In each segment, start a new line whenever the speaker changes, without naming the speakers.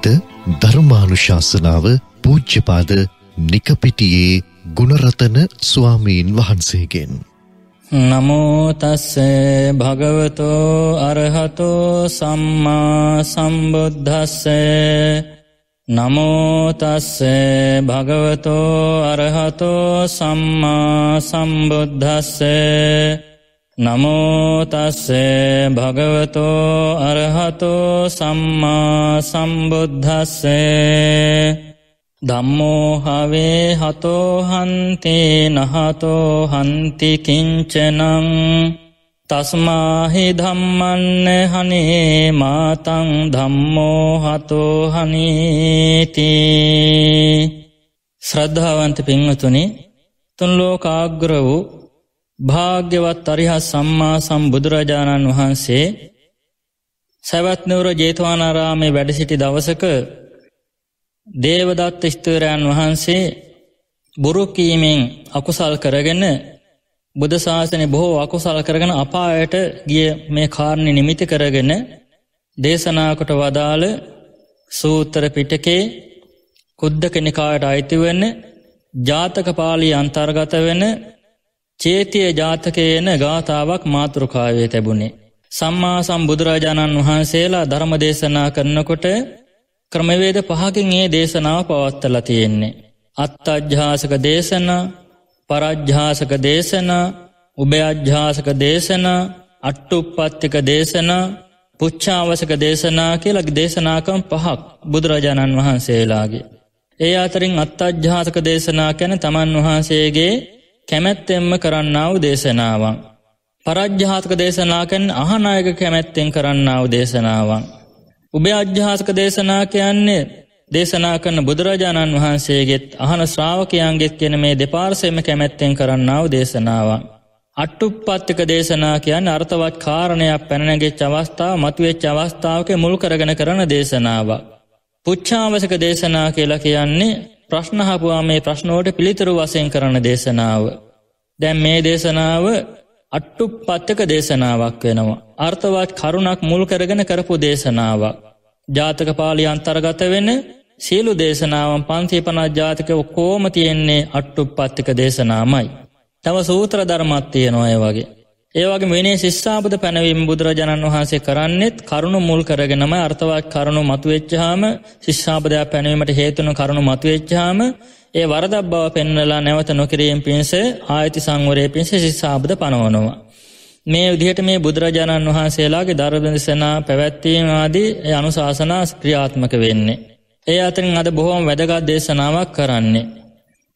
අද ධර්මානුශාසනාව පූජ්‍යපාද නිකපිටියේ ගුණරතන ස්වාමීන් වහන්සේගෙන් නමෝ තස්ස භගවතෝ අරහතෝ සම්මා සම්බුද්දස්ස නමෝ තස්ස භගවතෝ අරහතෝ සම්මා සම්බුද්දස්සේ නමෝතස්සේ භගවතෝ අරහතෝ සම්මා සම්බුද්ධස්සේ දම්මෝහවේ හතෝහන්තේ නහතෝ හන්තිකින්චනං තස්මාහි ධම්මන්න හනේ මාතං ධම්මෝ හතෝ හනීති ශ්‍රද්ධාවන්ත පින්වතුනි තුන් ලෝකාග්‍ර වූ භාග්‍යවත් අරිහත් සම්මා සම්බුදුරජාණන් වහන්සේ සැවත්නවර ජේතවානාරාමේ වැඩසිටි දවසක දේවදත්ත ස්තූරයන් වහන්සේ බොරුකීමෙන් අකුසල් කරගෙන බුදශාසනය බොහෝ අකුසල් කරගෙන අපායට ගිය මේ කාරණය නිමිති කරගෙන දේශනාකොට වදාළ සූතර පිටකේ කුද්දක නිකායට අයිතිවෙන්න ජාතකපාලී අන්තර්ගත වෙන චේතිය ජාතකයන ගාථාවක් මාතෘකාවේ තැබුණේ. සම්මා සම්බුදුරාජාණන් වහන්සේලා ධර්ම දේශනා කරනකොට ක්‍රමවේද පහකින් ඒ දේශනාව පවත්තල තියෙන්නේ. අත්තජ්ජාසක දේශන පරජ්ජාසක දේශන උභයජ්ජාසක දේශන අට්ටුප්පත්තික දේශන පුච්චාවසක දේශනා කියලක් දේශනාකම් පහක් බුදුරජාණන් වහන්සේලාගේ. ඒ අතරින් අත්තජ්ජාසක දේශනා කැන තමන් වහන්සේගේ කැමැත්තෙන්ම කරන්නාව දේශනාවන්. පරජ්්‍යාත්ක දේශනාකෙන් අහනායක කැමැත්තෙන් කරන්නාව දේශනාවන්. උබේ අජ්‍යාත්ක දේශනා කියන්නේ දේශනා කරන බුදුරජාණන් වහන්සේගෙත් අහන ශ්‍රාවකයන්ගෙත් කියන මේ දෙපාර්සයම කැමැත්තෙන් කරන්නාව දේශනාවන්. අට්ටුප්පත්තික දේශනා කියන් අර්ථවත් කාරණයක් පැනනගේ චවස්ථාව මතුවෙච් අවස්ථාවක මුල් කරගෙන කරන දේශනාවක්. පුච්චාවසක දේශනා කියලා කියන්නේ ප්‍රශ්න හපුවා මේ ප්‍රශ්නෝට පිළිතුරු වසයෙන් කරන දේශනාව. දැන් මේ දේශනාව අට්ටු පත්තක දේශනාවක් වෙනවා. අර්ථවත් කරුණක් මුල් කරගෙන කරපු දේශනාවක්. ජාතක පාලි අන්තර්ගත වෙන සියලු දේශනාවන් පන්තිපනත් ජාතික ඔක්කෝම තියෙන්නේ අට්ටු පත්තික දේශනාමයි. තව සූත්‍ර ධර්මත් තියෙනවා අය වගේ. ඒවගේ විනේ ශිස්සාපද පැනවීම බුදුරජාණන් වහන්සේ කරන්නෙත් කරුණු මුල් කරගෙනම අර්ථවත් කරුණු මතුවෙච්චාම ශිෂ්ාපදයක් පැනවීමට හේතුන කරුණු මතුවෙච්චාම ඒ වරදක් බව පෙන්නලා නැවත නොකිරීම් පින්ස ආයති සංවරය පින්ස ශිස්සාබද පනවනවා. මේ විදිහට මේ බුදුරජාණන් වහන්සේලාගේ ධර්මදේශනා පැවැත්වීම ආදී ඒ අනුශාසනා ක්‍රියාත්මක වෙන්නේ. ඒ අතරින් අද බොහොම වැදගත් දේශනාවක් කරන්නේ.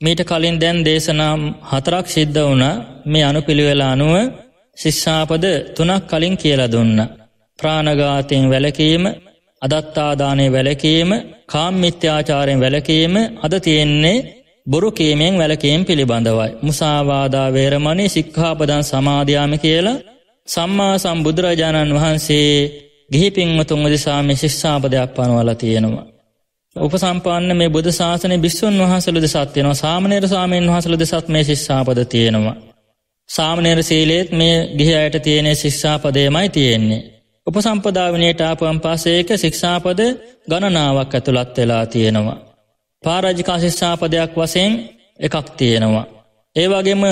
මීට කලින් දැන් දේශනම් හතරක් සිද්ධ වුණ මේ අනුපිළිවෙලා අනුව ශිෂ්ෂාපද තුනක් කලින් කියලා දුන්න. ප්‍රාණඝාතයෙන් වැළකීම, අදත්තාදානයේ වැළකීම, කාම්මිත්‍යාචාරයෙන් වැළකීම අද තියෙන්නේ බොරු කීමෙන් වැළකීම පිළිබඳවයි. මුසාවාදා වේරමණී සික්ඛාපදං සමාදියාම කියලා සම්මා සම්බුදුරජාණන් වහන්සේ ගිහි පින්වතුන් උදෙසා මේ ශිෂ්ෂාපදයක් පනවලා තියෙනවා. උපසම්පන්න මේ බුදු ශාසනයේ භික්ෂුන් වහන්සේලා දෙසත් වෙනවා. සාමණේර ස්වාමීන් වහන්සේලා දෙසත් මේ ශිෂ්ෂාපද තියෙනවා. සාමනේර සීලේත් මේ ගිහි අයට තියෙන ශික්ෂාපදයමයි තියෙන්නේ. උපසම්පදාවනයට ආපුවම් පස්සේක ශික්ෂාපද ගණනාවක් ඇතුළත් වෙලා තියෙනවා. පාරජිකා ශික්ෂාපදයක් වසයෙන් එකක් තියෙනවා. ඒ වගේම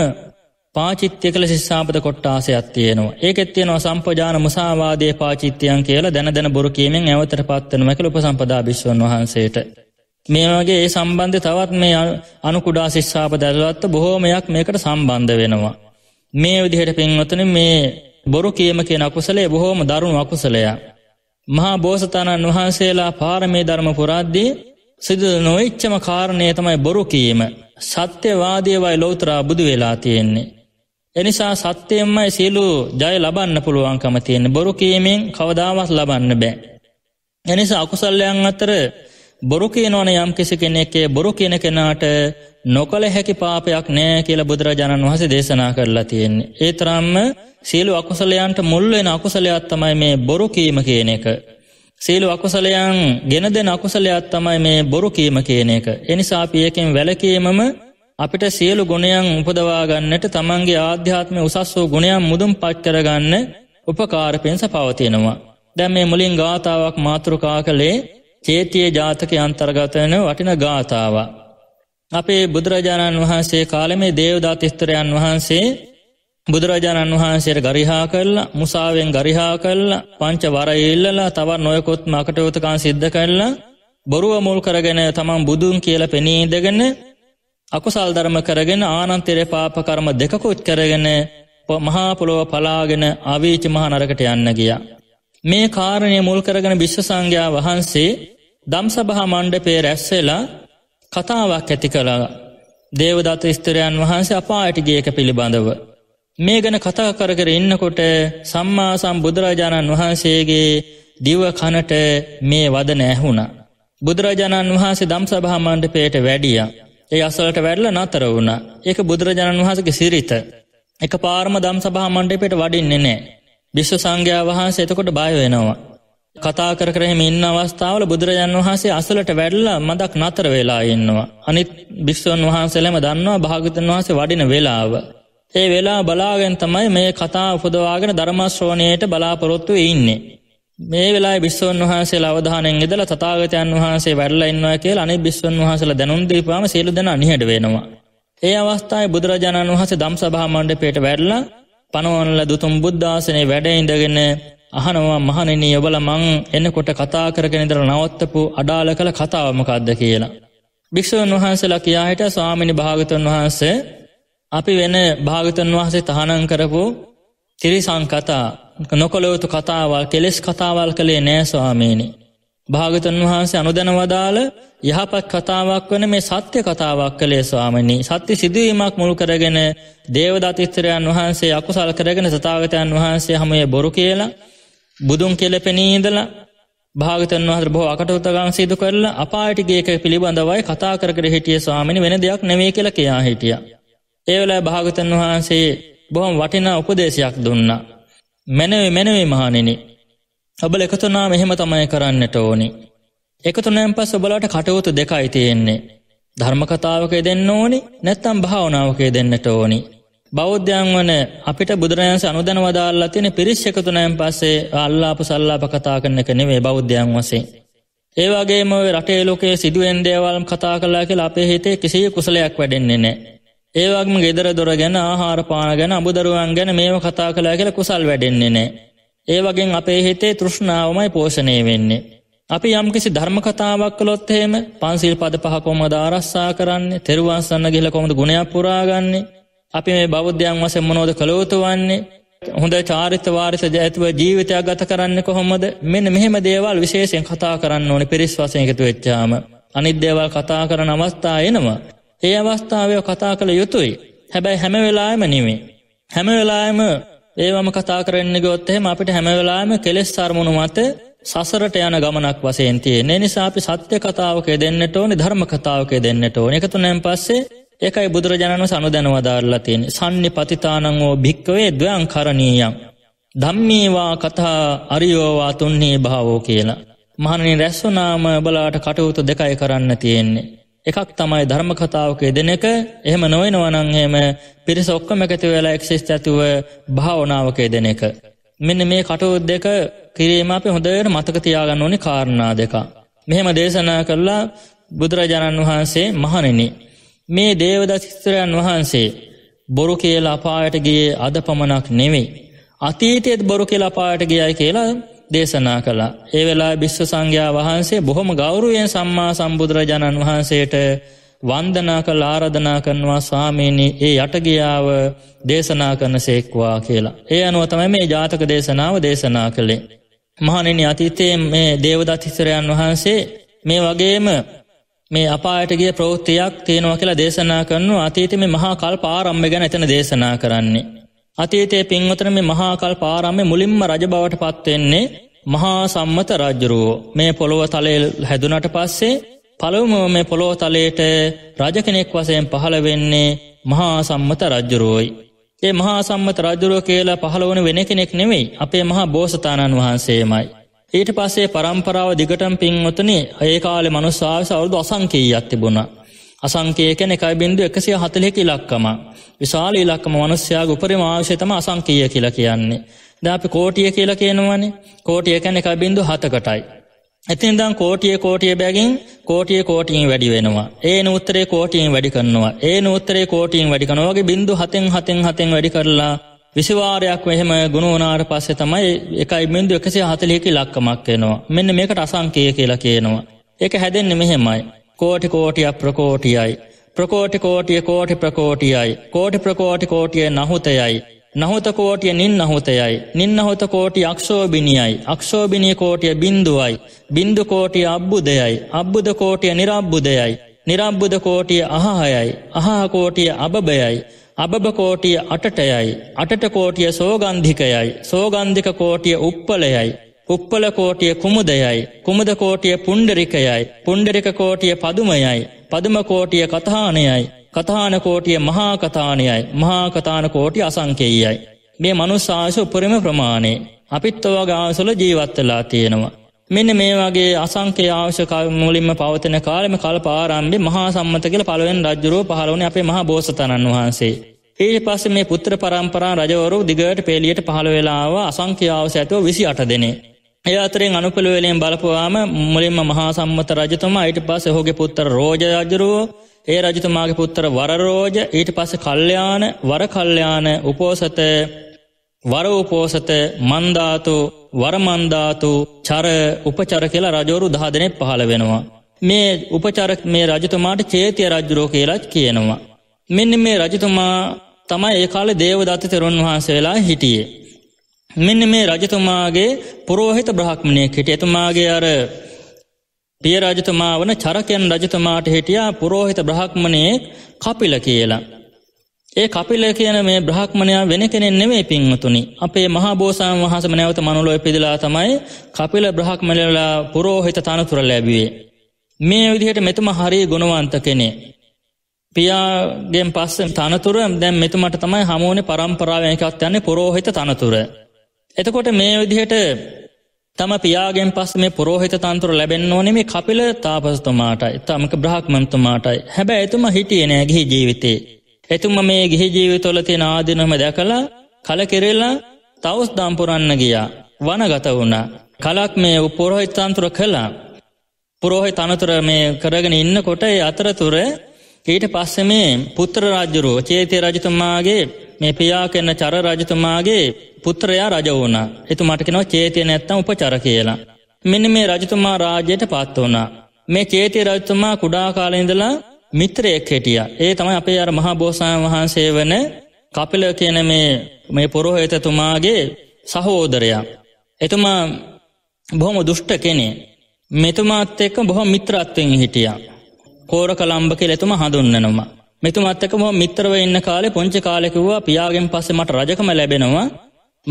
පාචිත්‍ය කළ ශිස්සාපද කොට්ටාසයක් තියෙනවා ඒකෙත් තියෙනවා සම්පජාන මසාවාදය පාචිත්‍යයන් කියලා දැන දැන බොරු කියීමෙන් ඇවතර පත්වනමැක උප සම්පදා භිශ්වන් වහන්සේට. මේ වගේ ඒ සම්බන්ධ තවත් මේ අනුකුඩා ශිස්සාප දැරලත්ත බොහෝමයක් මේකට සම්බන්ධ වෙනවා. මේ විදිහට පෙන්වතන මේ බොරු කියම කියෙන අකුසලේ බොහෝම දරුණු අකුසලයා. මහා බෝසතාණන් වහන්සේලා පාරමේ ධර්ම පුරාද්දී සිදු නොවිච්චම කාරණය තමයි බොරු කීම සත්‍යවාදයවයි ලෝතරා බුදු වෙලා තියෙන්නේ. එනිසා සත්‍යයෙන්මයි සියලු ජය ලබන්න පුළුවන්කම තියෙන බොරු කීමෙන් කවදාවත් ලබන්න බෑ. එනිසා අකුසල්ලයන් අතර බොරු කියනවන යම් කිසි කෙනෙක්කේ බොරු කියන කෙනාට නොකළ හැකි පාපයක් නෑ කියල බුදුරජාණන් වහස දේශනා කරලා තියෙන්නේ. ඒතරම්ම සියලු අකුසලයන්ට මුල්වෙන අකුසලයක් තමයි මේ බොරු කීම කියන එක. සියලු අකුසලයන් ගෙන දෙෙන අකුසලයක් තමයි මේ බොරු කීම කියන එක. එනිසා පියකෙන් වැලකීමම අපිට සියලු ගුණයන් උපදවාගන්නට තමන්ගේ ආධ්‍යාත්මය උසස් වූ ගුණයන් මුදුම් පච්චරගන්න උපකාරපෙන්ස පවතිනවා. දැම් මේ මුලින් ගාථාවක් මාතෘකා කළේ චේතිය ජාතක අන්තර්ගතයන වටින ගාථාව. අපේ බුදුරජාණන් වහන්සේ කාලෙමේ දේවදාත් ස්තරයන් වහන්සේ බුදුරජාණන් වහන්සේට ගරිහා කරලා මුසාාවෙන් ගරිහා කරලා පංච වර ඉල්ලලා තවත් නොයකොත් මකටයෝතකන් සිද්ධ කරලා බොරුව මුල් කරගෙන තමන් බුදුන් කියල පෙනීදගෙන අකුසල් ධර්ම කරගෙන ආනන්තෙරේ පාප කර්ම දෙකකුත් කරගෙන මහාපොළොව පලාගෙන අවීච මහනරකට යන්න ගියා. මේ කාරණය මුල් කරගෙන විශ්ව සංඝයා වහන්සේ දම්සභහා මණ්ඩපේ රැස්සෙලා කතාවක් ඇති කළා. දේවදත ස්තරයන් වහන්සේ අපායටගේක පිළිබඳව. මේ ගැන කතා කරකර ඉන්නකොට සම්මා සම් බුදුරජාණන් වහන්සේගේ දිව කනට මේ වදන ඇහුණ. බුදුරජාණන් වහන්සේ දම්සභහා මණ්ඩපේට වැඩිය. ඒ අසලට වැඩල නතර වුණ. ඒක බුදුරජාණන් වහන්සගේ සිරිත. එක පාර්ම දම් සභහා මණ්ඩපේට වඩින්නේ නෑ. බිස්ව සංඝයා වහන්සේ එතකොට බය වෙනවා. කතා කර කරහෙම ඉන්න අවස්ථාවල බුදුරජාන් වහන්සේ අසලට වැඩල්ලා මදක් නතර වෙලා ඉන්නවා. අනිත් භික්ෂූන් වහන්සේලම දන්නවා භාගතන් වහන්සේ වඩින වෙලාව. ඒ වෙලා බලාගෙන් තමයි මේ කතා උපදවාගෙන ධර්මශ්‍රෝණයට බලාපොරොත්තු ඉන්නේ. මේ වෙලා බිස්වන් වහන්සේ අවධානෙන් ඉදල තතාගතයන් වහන්සේ වැඩල ඉන්නවා කියල අනි බිස්වන් වහසල දැනුන්දීපාම සේලු දෙෙන අනිහට වෙනවා. ඒ අවස්ථායි බුදුරජාණන් වහසේ දම් සභහාමණ්ඩ පේට වැඩල්ලා පනවන දුතුම් බුද්ධාසනේ වැඩ ඉඳගෙන අහනවා මහණෙනි ඔබල මං එනකොට කතා කරගෙන ඉඳලා නවත්තපු අඩාල කළ කතාව මොකද්ද කියලා. භික්ෂුන් වහන්සේලා කියා හිට ස්වාමිනී භාගතුන් වහන්සේ අපි වෙන භාගතුන් වහන්සේ තහනම් කරපු තිරිසං කතා නොකළ යුතු කතාවල් කෙලෙස් කතාවල් කළේ නෑ ස්වාමීනි. භාගතන් වහන්සේ අනුදැන වදාළ යහපත් කතාවක් වන මේ සත්‍ය කතාවක් කළේ ස්වාමනී සත්‍ය සිදුවීමක් මුළු කරගෙන දේවදතිස්තරයන් වහන්සේ අකුසල් කරගෙන සතාගතයන් වහන්සේ හමය බොරු කියලා බුදුන් කෙලපෙනීදල භාගතන් වහර බෝ අකටුත්තගන් සිදු කරල අපාටිගේක පිළිබඳවයි කතා කරකර හිටිය ස්වාමිනි වෙන දෙයක් නෙවේ කියල කියා හිටිය. ඒවලයි භාගතන් වහන්සේ බොහොම වටිනා උපදේශයක් දුන්න. මැනවේ මැනවේ මහනිනි ඔබල එකතුනා මෙහෙම තමයි කරන්නට ඕනි. එකතුනෑම් පස් ඔබලාට කටයුතු දෙකයි තියෙන්නේ. ධර්මකතාවකය දෙන්න ඕනි නැත්තම් භාවනාවකය දෙන්නට ඕනි. බෞද්ධයන් වන අපිට බුදුරජාන්ස අනුදන වදාල්ලා තියෙන පිරිස් එකතුනෑම් පස්සේ අල්ලාප සල්ලාප කතා කරන එක නෙවේ බෞද්ධයන් වසේ. ඒවාගේම රටේ ලෝකයේ සිදුවෙන් දේවල්ම් කතා කලා කියලා අපේ හිතේ කිසිය කුසලයක් වැඩෙන්නේ නෑ. ඒවක්ම ගෙදර දොර ගැන ආහාරපාන ගැන අබුදරුවන් ගැන මේම කතා කලා කියලා කුසල් වැඩෙන්නේ නෑ. ඒ වගේ අපේ හිතේ තෘෂ්ණාවමයි පෝෂණය වෙන්නේ. අපි යම්කිසි ධර්මකතාවක් කළොත් එහෙම පන්සිල් පද පහ කොහොමද ආරස්සා කරන්නේ? තෙරුවන් සරණ ගිහලා කොහොමද ගුණයක් පුරාගන්නේ? අපි මේ බෞද්ධයන් වශයෙන් මොනවද කළ යුතු වන්නේ? හොඳ චාරිත්‍ර වාරිස ජයතුව ජීවිතයක් ගත කරන්න කොහොමද? මෙන්න මෙහෙම දේවල් විශේෂයෙන් කතා කරන්න ඕනේ පිරිස් වශයෙන් එකතු වෙච්චාම. අනිත් දේවල් කතා කරන අවස්ථා එනවා. ඒ අවස්ථාවේ කතා කළ යුතුයි. හැබැයි හැම වෙලාවෙම නෙමෙයි. හැම වෙලාවෙම ඒවම කතා කරන්න ගොත් එහෙම අපිට හැමවෙලාම කෙලෙස් සර්මුණු මත සසරට යන ගමනක් වසයෙන් තියෙන්නේ නිසා අපි සත්‍ය කතාවක දෙන්නට ඕනි ධර්ම කතාවක දෙන්නට ඕන එකතු නැම් පස්සේ එකයි බුදුරජාණන් සනු දැනවදාරලා තියෙන සන්නි පතිතානං වෝ භික්කවේ දවයන් කරණීයන්. ධම්මීවා කතා අරියෝවා තුන්නේ භාවෝ කියලා. මහනනි රැස්වනාම බලාට කටයුතු දෙකයි කරන්න තියෙන්නේ. එකක් තමයි ධර්ම කතාවක යෙදෙන එක එහෙම නොවෙනවනං එහෙම පිරිස ඔක්කොම එකතු වෙලා එක්ෂේෂ ඇතුව භාවනාවක යෙදෙන එක. මෙන්න මේ කටවුද් දෙක කිරීම අපි හොඳයට මතක තියාගන්න ඕනි කාරණා දෙක. මෙහෙම දේශනා කරලා බුදුරජාණන් වහන්සේ මහණෙනි. මේ දේවදශිස්ත්‍රයන් වහන්සේ බොරු කියලා අපායට ගියේ අද පමණක් නෙවෙයි. අතීතයේත් බොරු කියලා අපායට ගියයි කියලා දේශනා කළා. ඒ වෙලා භිශ්ව සංඝයා වහන්සේ බොහොම ගෞරුවෙන් සම්මා සම්බුදුරජාණන් වහන්සේට වන්දනා කළ ආරධනා කරනවා ස්වාමීණි ඒ යටගියාව දේශනා කරන සේක්වා කියලා. ඒ අනුව තමයි මේ ජාතක දේශනාව දේශනා කළේ. මහනෙන අතීතයේ මේ දේවදත් හිතරයන් වහන්සේ මේ වගේම මේ අපායටගේ ප්‍රෝත්තියක් තියෙනවා කියලා දේශනා කරනු අතීත මේ මහා කල් පාරම්භ ගැන එතන දේශනා කරන්නේ. අතීතයේ පින්වතන මේ මහාකල් පාරම්ම මුලින්ම රජ බවට පත්වෙන්නේ මහා සම්මත රජ්ජුරුවෝ මේ පොළොව තලේ හැදුනට පස්සේ පළවම මේ පොළොව තලයට රජ කෙනෙක් වසයෙන් පහළ වෙන්නේ මහා සම්මත රජ්ජුරුවෝයි. ඒ මහා සම්මත රජ්ජුරුව කියලා පහළවන වෙන කෙනෙක් නෙවෙයි අපේ මහා බෝසතාණන් වහන්සේමයි. ඊට පස්සේ පරම්පරාව දිගටම් පින්වතුනි ඒ කාලෙ මනුස්සාාව සවරුදු අසංකීයක් තිබුණා. අසංකයකන එකයි බින්දු එකසිය හතලෙක ඉලක්කම. විශාල ඉලක්කම මනුස්්‍යයා උපරිම ආශයතම අසංකීය කියලා කියන්නේ. ද අපි කෝටිය කියලා කියනවනි කෝටියකැන එක බින්දු හතකටයි. ඇතින් දම් කෝටිය කෝටිය බැගින් කෝටිය කෝටියෙන් වැඩි වෙනවා ඒ නූත්‍රේ කෝටියෙන් වැඩි කරනවා ඒ නූත්‍රේ කෝටියෙන් වැඩි කනවාගේ බින්දු හතෙන් හතෙන් හතෙන් වැඩි කරලා විසිවාරයක් මෙහෙම ගුණෝනාට පස්සේ තමයි එකයි බින්දු එකසිය හතලියකි ලක්කමක් වෙනවා මෙන්න මේකට අසංකය කියලා කියනවා ඒක හැදෙන්න්න මෙහෙමයි කෝටි කෝටියක් ප්‍රකෝටියයි. ප්‍රකෝටි කෝටිය කෝටි ප්‍රකෝටියයි. කෝටි ප්‍රකෝටි කෝටිය නහුතයයි. නහොත කෝටිය නින් නහොතයයි. නින්න හොත කෝටි අක්ෂෝබිනියයි. අක්ෂෝබිනිය කෝටිය බින්දුවයි. බින්දු කෝටිය අබ්බුදයයි. අබ්බුද කෝටිය නිරබ්බුදයයි. නිරබ්බුද කෝටිය අහහයයි. අහාකෝටිය අබභයයි. අබභ කෝටිය අටටයයි. අටට කෝටිය සෝගන්ධිකයයි. සෝගන්ධික කෝටිය උප්පලයයි. උප්පල කෝටිය කුමුදයයි කුමුද කෝටිය පුණ්ඩරිකයයි පුණ්ඩරික කෝටිය පදුමයයි පදුම කෝටිය කථානයයි කථාන කෝටිය මහා කථානයයි මහා කථාන කෝටි අසංකේයයි මේ මනුස්සාස උපරිම ප්‍රමාණේ අපිත් ඔයගේ ආසල ජීවත් වෙලා තියෙනවා මෙන්න මේ වගේ අසංකේ අවශ්‍ය මුලින්ම පවතින කාලෙම කල්ප ආරම්භේ මහා සම්මත කියලා පළවෙනි රජුරෝ පහළ වුණේ අපේ මහා බෝසතාණන් වහන්සේ ඊට පස්සේ මේ පුත්‍ර පරම්පරා රජවරු දිගට පෙළියට පහළ වෙලාව අසංඛ්‍යාවස ඇතුව 28 දෙනේ ඒ අතරෙන් අනුපළුවෙලෙන් බලපුවාම මුලින්ම මහා සම්මත රජතුමා ඊට පස්ස හෝගේ පුත්තර රෝජ රජරුවෝ ඒ රජතුමාගේ පුත්තර වරරෝජ ඊට පස කල්්‍යයාන වරකල්්‍යයාන උපෝසත වර උපෝසත මන්ධාතු වරමන්ධාතු චර උපචර කියලා රජෝරු දහදනෙ පහළ වෙනවා. මේ උපචරක් මේ රජතුමාට චේතය රජ්ජුරෝ කියලත් කියනවා. මෙන්න මේ රජතුමා තමයි ඒ කාලේ දේවදත්ත තෙරුන් වහන්සේලා හිටියේ. මෙන්න මේ රජතුමාගේ පුරෝහිත බ්‍රහක්්මණය කෙට එතුමාගේ අර පිය රජතුමා වන චරකයන් රජතුමාට හිටියා පුරෝහිත බ්‍රහක්්මණයෙක් කපිල කියලා. ඒ කපිල කියන මේ බ්‍රහක්්මණයා වෙන කෙනෙන් නෙවේ පින්වතුනි අපේ මහාබෝසාන් වහසම නැවත මනුලොව පිදිලා තමයි කපිල බ්‍රහක්්මලලා පුරෝහිත තනතුර ලැබියේ. මේ විදිහට මෙතුම හරි ගුණවන්ත කෙනේ. පියාගෙන් පස්සෙන් තනතුර දැම් මෙතුමට තමයි හමුවනේ පරම්පරාවයකත් යන්නේ පුරෝහිත තනතුර. එතකොට මේ විදිහට තම පියාගෙන් පස් මේ පොරෝහිත තන්තුර ලැබෙන්න්න ඕනේ මේ කපිල තාපසතුමාටයි තමක බ්‍රහ්මන්තුමාටයි හැබැ එතුම හිටිය නෑ ගිහි ජීවිතේ. එතුම මේ ගිහි ජීවිතොල තියෙන ආදිනම දැකලා කල කෙරෙල්ලා තවස් දම්පුරන්න ගියා වනගත වුණ. කලක් මේ උපොරොහිතන්තුර කළා පුරෝහි තනතුර මේ කරගෙන ඉන්න කොටයි අතරතුර ඊට පස්සෙ මේ පුත්‍ර රජ්ජුරුව චේතය රජතුමාගේ මේ පියා කෙන්න චර රජතුමාගේ පුත්‍රයා රජ වුණ. එතු මටකෙනව චේතිය නැත්තම් උපචර කියලා. මෙන්න මේ රජතුමා රාජ්‍යයට පත් වුණා. මේ චේතිය රජතුමා කුඩා කාලඉඳලා මිත්‍රයෙක් හෙටිය. ඒ තමයි අපේ අර මහා බෝසාන් වහන්සේ වන කපිල කියන මේ මේ පොරොහේතතුමාගේ සහෝදරයා. එතුමා බොහොම දුෂ්ට කෙනෙ. මෙතුමාත් එක්ක බොහොම මිත්‍රත්වෙන් හිටිය. කෝර කළම්භ කෙල එතුම හඳුන්නනවා. මෙතුමත්තකම මිත්‍රව ඉන්න කාලෙ පොංචි කාලෙකිව්වා පියාගෙන් පස්සේ මට රජකම ලැබෙනවා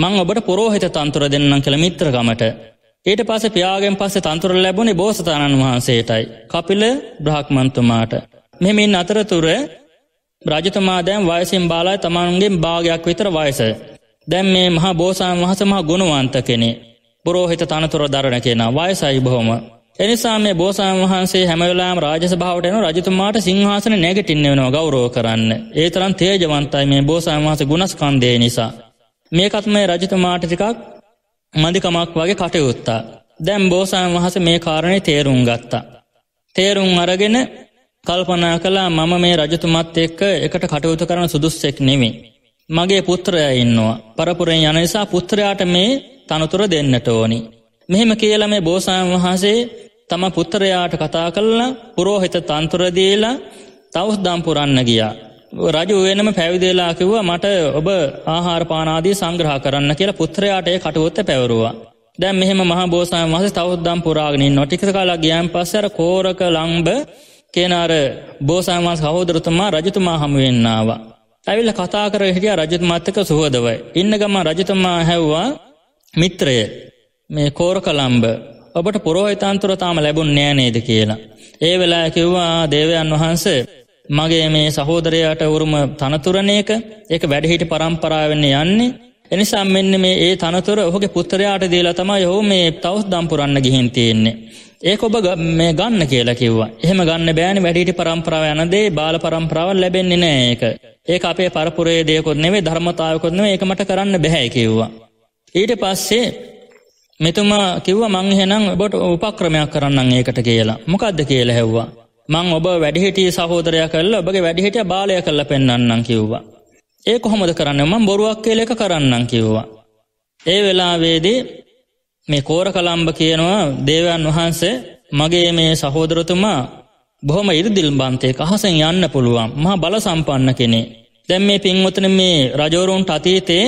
මං ඔබට පොරෝහිත තන්තුර දෙන්නම් කළ මිත්‍රකමට. ඊට පස පියාගෙන් පස්සේ තන්තුර ලැබුණේ බෝසතාණන් වහන්සේටයි. කපිල බ්‍රහ්මන්තුමාට. මෙමින් අතරතුර රජතුමා දැම් වයසින් බාලාය තමනුන්ගේ භාගයක් විතර වයස. දැම් මේ මහා බෝසාන් වහසමහා ගුණුවන්ත කෙනෙ. බොරෝහිත තනතුර දරණ කියෙන වයසයි බොහොම එනිසා මේ බෝසාන් වහන්සේ හැමවෙලාම රාජසභාවටයන රජතුමාට සිංහාසන නැගටින්න වෙනවා ගෞරෝ කරන්න. ඒ තරන් තේජවන්තයි මේ බෝසාන් වහස ගුණස්කන්දේ නිසා. මේකත් මේ රජතුමාට ටිකක් මධිකමක් වගේ කටයුත්තා. දැම් බෝසාන් වහස මේ කාරණය තේරුම් ගත්තා. තේරුම් අරගෙන කල්පනා කලා මම මේ රජතුමත් එක්ක එකට කටයුතු කරන සුදුස්සෙක් නෙමේ. මගේ පුත්‍රය ඉන්නවා. පරපුරෙන් යන නිසා පුත්‍රයාට මේ තනතුර දෙන්නට ඕනි. මෙහෙම කියලා මේ බෝසාන් වහන්සේ තම පුත්තරයාට කතා කල්ලා පුරෝහිත තන්තුරදීලා තවස්දම් පුරන්න ගියා. රජ වෙනම පැවිදේලා කිව්වා මට ඔබ ආහාරපානාදී සංග්‍රහ කරන්න කියලා පුත්‍රයාට ඒ කටවොත්ත පැවරුවා. දැන් මෙහෙම මහ බෝසාන් වහස තවස්දම් පුරාගෙනින් නොටික කාලා ගියන් පස්සර කෝරක ලංබ කියනාර බෝසාන්වාස හෝදරතුමා රජතුමා හමුවෙන්නවා. ඇවිල්ල කතා කර හිටිය රජතුමත්තක සුහෝදවයි. ඉන්න ගම රජතුමා හැව්වා මිත්‍රය මේ කෝරක ලම්බ ඔබට පුරෝහිතන්තුර තාම ලැබුන් නෑනේද කියලා. ඒ වෙලා කිව්වා දේවයන් වහන්සේ මගේ මේ සහෝදරයට උරුම තනතුරණයක එක වැඩහිටි පරම්පරාවන්න යන්නේ එනිසා මෙන්න මේ ඒ තනතුර ඔහුගේ පුත්තරයාට දීලා තමයි ඔහු මේ තවස් දම්පුරන්න ගිහින් තියෙන්නේ. ඒක ඔබ මේ ගන්න කියලා කිව්වා. එහෙම ගන්න බෑනේ වැඩිහිටි පරම්පරාව යන දේ බාල පරම්පරාව ලැබෙන්නේ නෑ ඒක. ඒක අපේ පරපුරේ දේකොත් නෙවෙයි ධර්මතාවයකොත් නෙවෙයි ඒක මට කරන්න බෑ කිව්වා. ඊට පස්සේ මෙතුමා කිව්ව මං එහෙනම් ඔබට උපක්‍රමයක් කරන්න ඒකට කියලා මොකක්ද කියලා හැව්වා. මං ඔබ වැඩිහිටිය සහෝදරය කල්ල ඔබගේ වැඩිහිටිය බාලය කල්ල පෙන්න්නන්නම් කිව්වා. ඒ කොහොමද කරන්න මං බොරුවක් කියල එක කරන්නම් කිව්වා. ඒ වෙලාවේදී මේ කෝර කළම්ඹ කියනවා දේවයන් වහන්සේ මගේ මේ සහෝදරතුමා බොහොම ඉරිදිල්බන්තේ අහසෙන් යන්න පුළුවන් මහා බල සම්පන්න කෙනෙ. දැම් මේ පින්වතන මේ රජෝරුන්ට අතීතේ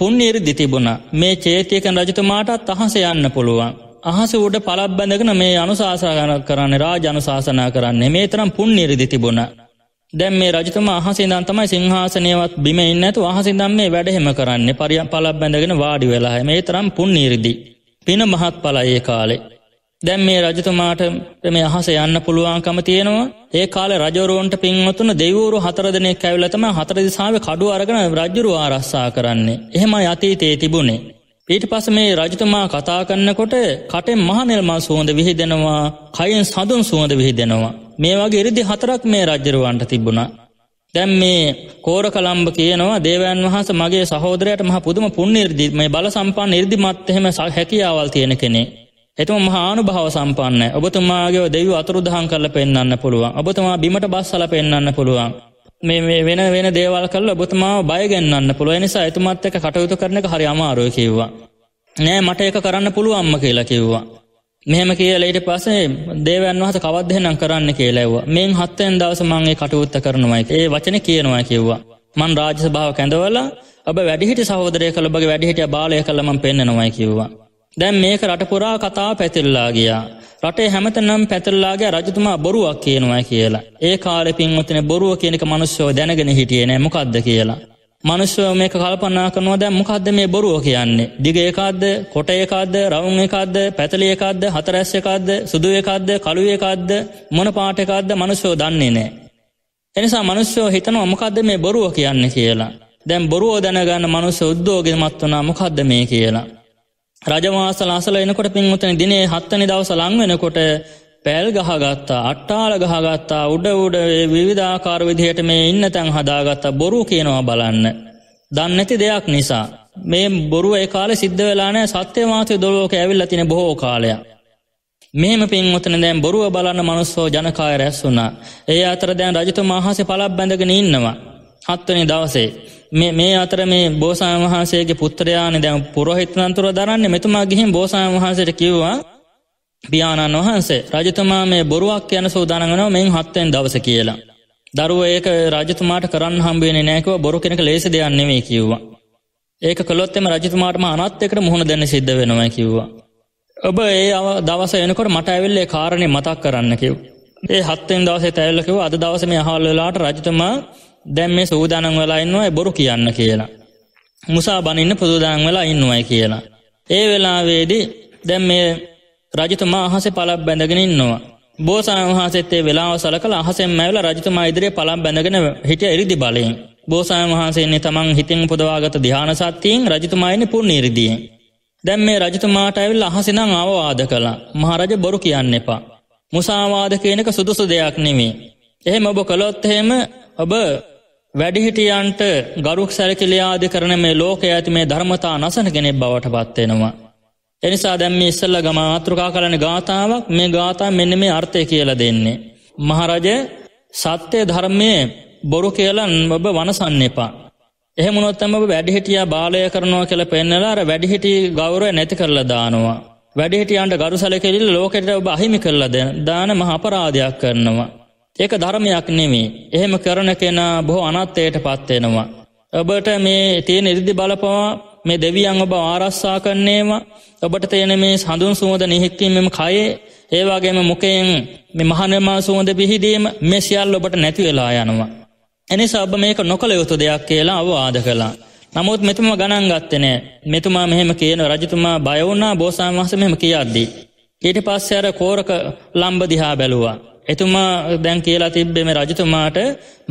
පුන්නේරි දිතිබුණ මේ චේතියකන් රජතුමාටත් අහස යන්න පුළුවන්. අහස උඩ පලබ්බඳගෙන මේ අනුසාසාගන කරන්න රාජනුශාසනා කරන්න මේ තරම් පුන්නේරි දිතිබුණ. දැම් මේ රජතුම අහසිදන් තමයි සිංහාසනයවත් බිම ඉන්නතු අහසිදම් මේ වැඩහෙම කරන්න පරියම් පලබ්බැඳගෙන වාඩි වෙලාහ මේ තරම් පුන්නේරිදි. පින මහත් පලයේ කාලේ. දැන් මේ රජතුමාට මේ අහස යන්න පුළුවන්කම තියෙනවා ඒ කාලේ රජවරුන්ට පින්වතුන දෙවිවරු හතර දෙනෙක් ඇවිල්ලා තමයි හතර දිසාවේ කඩුව අරගෙන රජුරුව ආරක්ෂා කරන්නේ. එහෙමයි අතීතයේ තිබුණේ. ඊට පස්සේ මේ රජතුමා කතා කරනකොට කටෙන් මහනෙල් මල් සුවඳ විහිදෙනවා, කයෙන් සඳුන් සුවඳ විහිදෙනවා. මේ වගේ ඉරිදි හතරක් මේ රජරුවන්ට තිබුණා. දැන් මේ කෝර කලම්බ කියනවා දේවයන් වහන්ස මගේ සහෝදරයට මහ පුදුම පුණ්‍ය ඉර්දි මේ බල සම්පන්න ඉර්දිමත් එහෙම හැකියාවල් තියෙන කෙනෙක්. එතුම මහානු භාව සම්පන්න ඔබතුමාගේ දෙවි අතුරු දහන් කරල පෙන්න්න පුළුවන් ඔබතුමා බිමට බස්සල පෙන්න්න පුළුවන් මේ වෙන වෙන දේවල් කල්ල ඔබතුමා බයගන්න පුළුව නිසා එතුමත් එක කටයුතු කරන හරි අමාරුව කිව්වා නෑ මට එක කරන්න පුළුවන්ම කියලා කිව්වා මෙහම කියලට පසේ දේවන් වහස කවදහෙනම් කරන්න කියලෙව්වා මේ හත්තෙන් දවස මංගේ කටයුත්ත කරනවායි ඒ වචන කියනවා කිව්වා මන් රාජ භාව කැඳවලා ඔබ වැඩිහිට සහෝදරය කළබගේ වැඩිහිට බාලය කළම පෙන්න්නනවායි කිව්වා දැන් මේක රටපුරා කතාව පැතිල්ලා ගියා. රටේ හැමතනම් පැතිල්ලාගේ රජතුමා බොරුවක් කියනවා කියලා. ඒ කාලෙ පින්වතන බොරුව කියනක මනුස්සයෝ දැනගෙන හිටියේ නෑ මොකක්ද කියලා. මනුස්සයෝ මේක කල්පනා කරනවා දැන් මොකද්ද මේ බොරුව කියන්නේ? දිග එකක්ද, කොට එකක්ද, රවුම් එකක්ද, පැතලි එකක්ද, හතරැස් එකක්ද, සුදු එකක්ද, කළු එකක්ද, මොන පාට එකක්ද මනුස්සයෝ දන්නේ නෑ. එනිසා මනුස්සයෝ හිතනවා මොකද්ද මේ බොරුව කියන්නේ කියලා. දැන් බොරුව දැනගන්න මනුස්ස උද්දෝගමත් වුණා මොකද්ද මේ කියලා. රජමාස ලසල එනකොට පින්වතන දිනේ හත්තනි දවස ලං වෙනකොට පැල් ගහගත්තා අට්ටාල ගහගත්තා උඩ උඩ විවිධාකාර විදිහයට මේ ඉන්න තැන් හදාගත්තා බොරු කියනවා බලන්න. දන්නැති දෙයක් නිසා. මේ බොරුව ඒකාල සිද්ධ වෙලානෑ සත්‍ය මාතය දොලෝක ඇවිල්ල තින බොහෝ කාලයක්. මේම පින්වතන දැන් බොරුව බලන්න මනුස්සෝ ජනකාය රැස් වුණා. ඒ අතර දැන් රජතු මහසේ පලක් බැඳගෙන ඉන්නවා. හත්වනි දවසේ. මේ අතර මේ බෝසාන් වහන්සේගේ පුත්‍රයාන දැම් පුරොහිතනන්තුර දරන්නේ මෙතුමා ගිහින් බෝසාන් වහන්සට කිව්වා පියාණන් වහන්සේ රජතුමා මේ බොරුවක් යන සූදානගෙනව මෙන් හත්තෙන් දවස කියලා. දරුව ඒක රජතුමාට කරන්න හම්බුවෙන නෑකව බොරු කෙනක ලේසි දෙයන්නෙමේ කිව්වා. ඒක කළොත්තෙම රජතුමාටම අනත්තෙකට මුහුණ දෙන්න සිද්ධ වෙනවා කිව්වා. ඔබ ඒ දවස එනකොට මට ඇවිල්ලේ කාරණය මතක් කරන්න කිව්. ඒ හත්තෙන් දවසේ තැල්ලකිව අද දවසම හල්ලලාට රජතුමා දැම් මේ සූදානන් වෙලා ඉන්නවයි බොරු කියන්න කියලා. මුසා බනින්න පුදුදාන් වෙලා ඉන්නවයි කියලා. ඒ වෙලාවේදී දැම් මේ රජතුමා අහස පලක් බැඳගෙන ඉන්නවා. බෝසාන් වහන්සේත්තේ වෙලාව සලකල අහසෙන් මැවල රජතුමා ඉදිරිය පලම් බැඳගෙන හිට එරිදි බලයෙන්. බෝසාන් වහන්සේන්නේ තමන් හිතින් පුදවාගත දිහාන සත්තියෙන් රජතුමායින පුර් නිරිදියෙන්. දැම් මේ රජතුමාට ඇවිල් අහසිනං අවවාද කලා මහරජ බොරු කියන්න එපා. මුසාවාද කියනක සුදුසු දෙයක් නෙමේ. එහෙම ඔබ කළොත් එහෙම ඔබ වැඩිහිටියන්ට ගරුක් සැරකිලියාදි කරන මේ ලෝක ඇති මේ ධර්මතා නසන කෙනෙක් බවට පත්වෙනවා. එනිසා දැම්ම ඉස්සල්ල ගම ආතෘකා කලන ගාථාවක් මේ ගාථා මෙන්න මේ අර්ථය කියල දෙන්නේ. මහරජ සත්‍යය ධර්මය බොරු කියලන් ඔබ වනසන්න එපා. එහමුණොත්තම වැඩිහිටිය බාලය කරනවා කියල පෙන්නලාර වැඩිහිටි ගෞරය නැති කරල දානවා. වැඩිහිටියන්ට ගරු සැලකිරල් ලෝකෙට ඔබ අහිමි කරලද දාන මහපරාධයක් කරනවා. ඒක ධර්මයක් නෙමේ. එහෙම කරන කෙනා බොහෝ අනත්තයට පත්වෙනවා. ඔබට මේ තියෙන ඉරිදි බලපවා මේ දෙවියන් ඔබ ආරස්සා කරන්නේම ඔබට තියෙන මේ සඳුන් සුවද නිහික්කින් මෙම කයේ ඒවාගේම මොකයෙන් මෙ මහනමා සුවඳ පිහිදීම මේ සියල් ඔබට නැතිවෙලා යනවා. එනිසා ඔබ මේක නොකළ යුතු දෙයක් කියලා අවවාද කලා. නමුත් මෙතුම ගණන් ගත්තනෑ මෙතුමා මෙහෙම කියන රජතුමා බයවුන්නා බෝසාන් වහස මෙම කියද්දී. ඊට පස්සේ අර කෝරක ලම්බ දිහා බැලුවා. එතුමා දැන් කියලා තිබ්බෙම රජතුමාට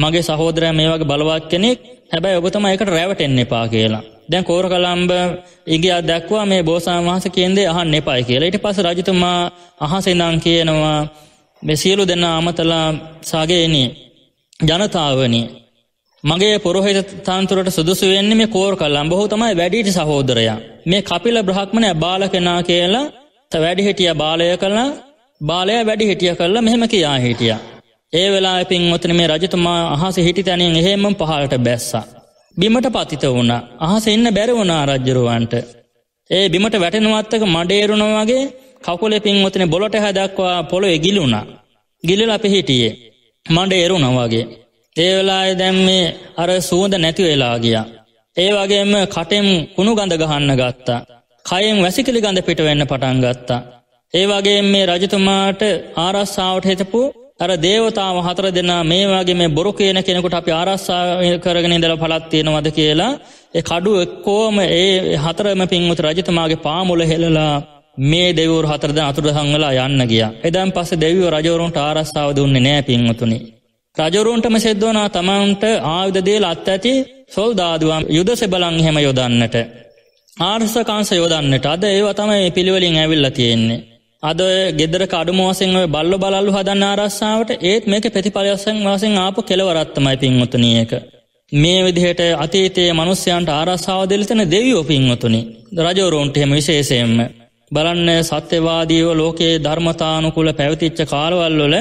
මගේ සහෝදරය මේ වගේ බලවත් කෙනෙක් හැබැයි ඔබතම එකට රැවටෙන් එපා කියලා. දැන් කෝර කළම්ඹ ඉගේ අදැක්වා මේ බෝසාන් වහස කියන්දේ අහන් එපයි කියලා ඉට පස රජතුමා අහසෙනං කියනවා මෙසියලු දෙන්න අමතලා සාගේනී ජනතාවනි මගේ පොරොහෙත තන්තුරට සුදුසු වෙන්නේ මේ කෝර කල්ලම් බොහෝ තමයි වැඩිට සහෝදරයා මේ කපිල බ්‍රහ්මණය බාල කෙනා කියලා වැඩිහිටිය බාලය කලා බාලය වැඩි හිටිය කල්ල මෙහෙම කියා හිටිය. ඒ වෙලා පින්වතන මේ රජතුමා අහස හිටි තැනින් එහෙම පහලට බැස්සා. බිමට පතිත වුණ අහස එන්න බැරවුණා රජ්ජරුවන්ට. ඒ බිමට වැටෙනවත්තක මඩේරුණ වගේ කකුලෙ පින්වතන බොලොට හැදක්වා පොළො එගිලුණා. ගිලිල අපි හිටියේ. මඩ එරුණ වගේ. ඒවෙලා දැම් මේ අර සුවඳ නැති වෙලා ගිය. ඒ වගේම කටෙම් කුණු ගඳ ගහන්න ගත්තා. කයෙන් වැසිකිලි ගඳ පිටවෙන්න පටන් ගත්තා. ඒ වගේ මේ රජතුමාට ආරස්සාාවට හෙතපු අර දේවතාව හතර දෙනා මේ වගේ මේ බොරු කියන කෙනෙකුට අපි ආරස්සා කරගෙන ඉඳලා පළත් තියෙනවද කියලා ඒ කඩුව එක්කෝම ඒ හතරම පින්වුතු රජතුමාගේ පාමුල හෙළලා මේ දෙවරු හතරද අතුරදහන් වෙලා යන්න ගියා. එදන් පස්සේ දෙවියෝ රජවරුන්ට ආරස්සාව දුන්නේ නෑ පින්වතුනි. රජවරුන්ටම සිද්ධ වුණා තමන්ට ආයුධ දීලා අත් ඇති සොල්දාදුවා යුද සෙබලන් එහෙම යොදන්නට. ආර්ශකංශ යොදන්නට අද ඒව තමයි පිළිවෙලින් ඇවිල්ලා තියෙන්නේ. අද ගෙදර කඩුමෝසිං බල්ල බලල්ලු හදන්න ආරස්සාාවට ඒත් මේක ප්‍රතිඵලයසෙන් වසෙන් ආපු කෙලවරත්තමයි පින්වතුනියක. මේ විදිහට අතීතයේ මනුස්්‍යයන්ට ආරස්සාාවදලිතන දෙවියෝ පින්වතුනි රජවරුන්ටහෙම විශේෂයෙන්ම. බලන්න සත්‍යවාදීව ලෝකයේ ධර්මතානුකුල පැවතිච්ච කාලවල්ලොල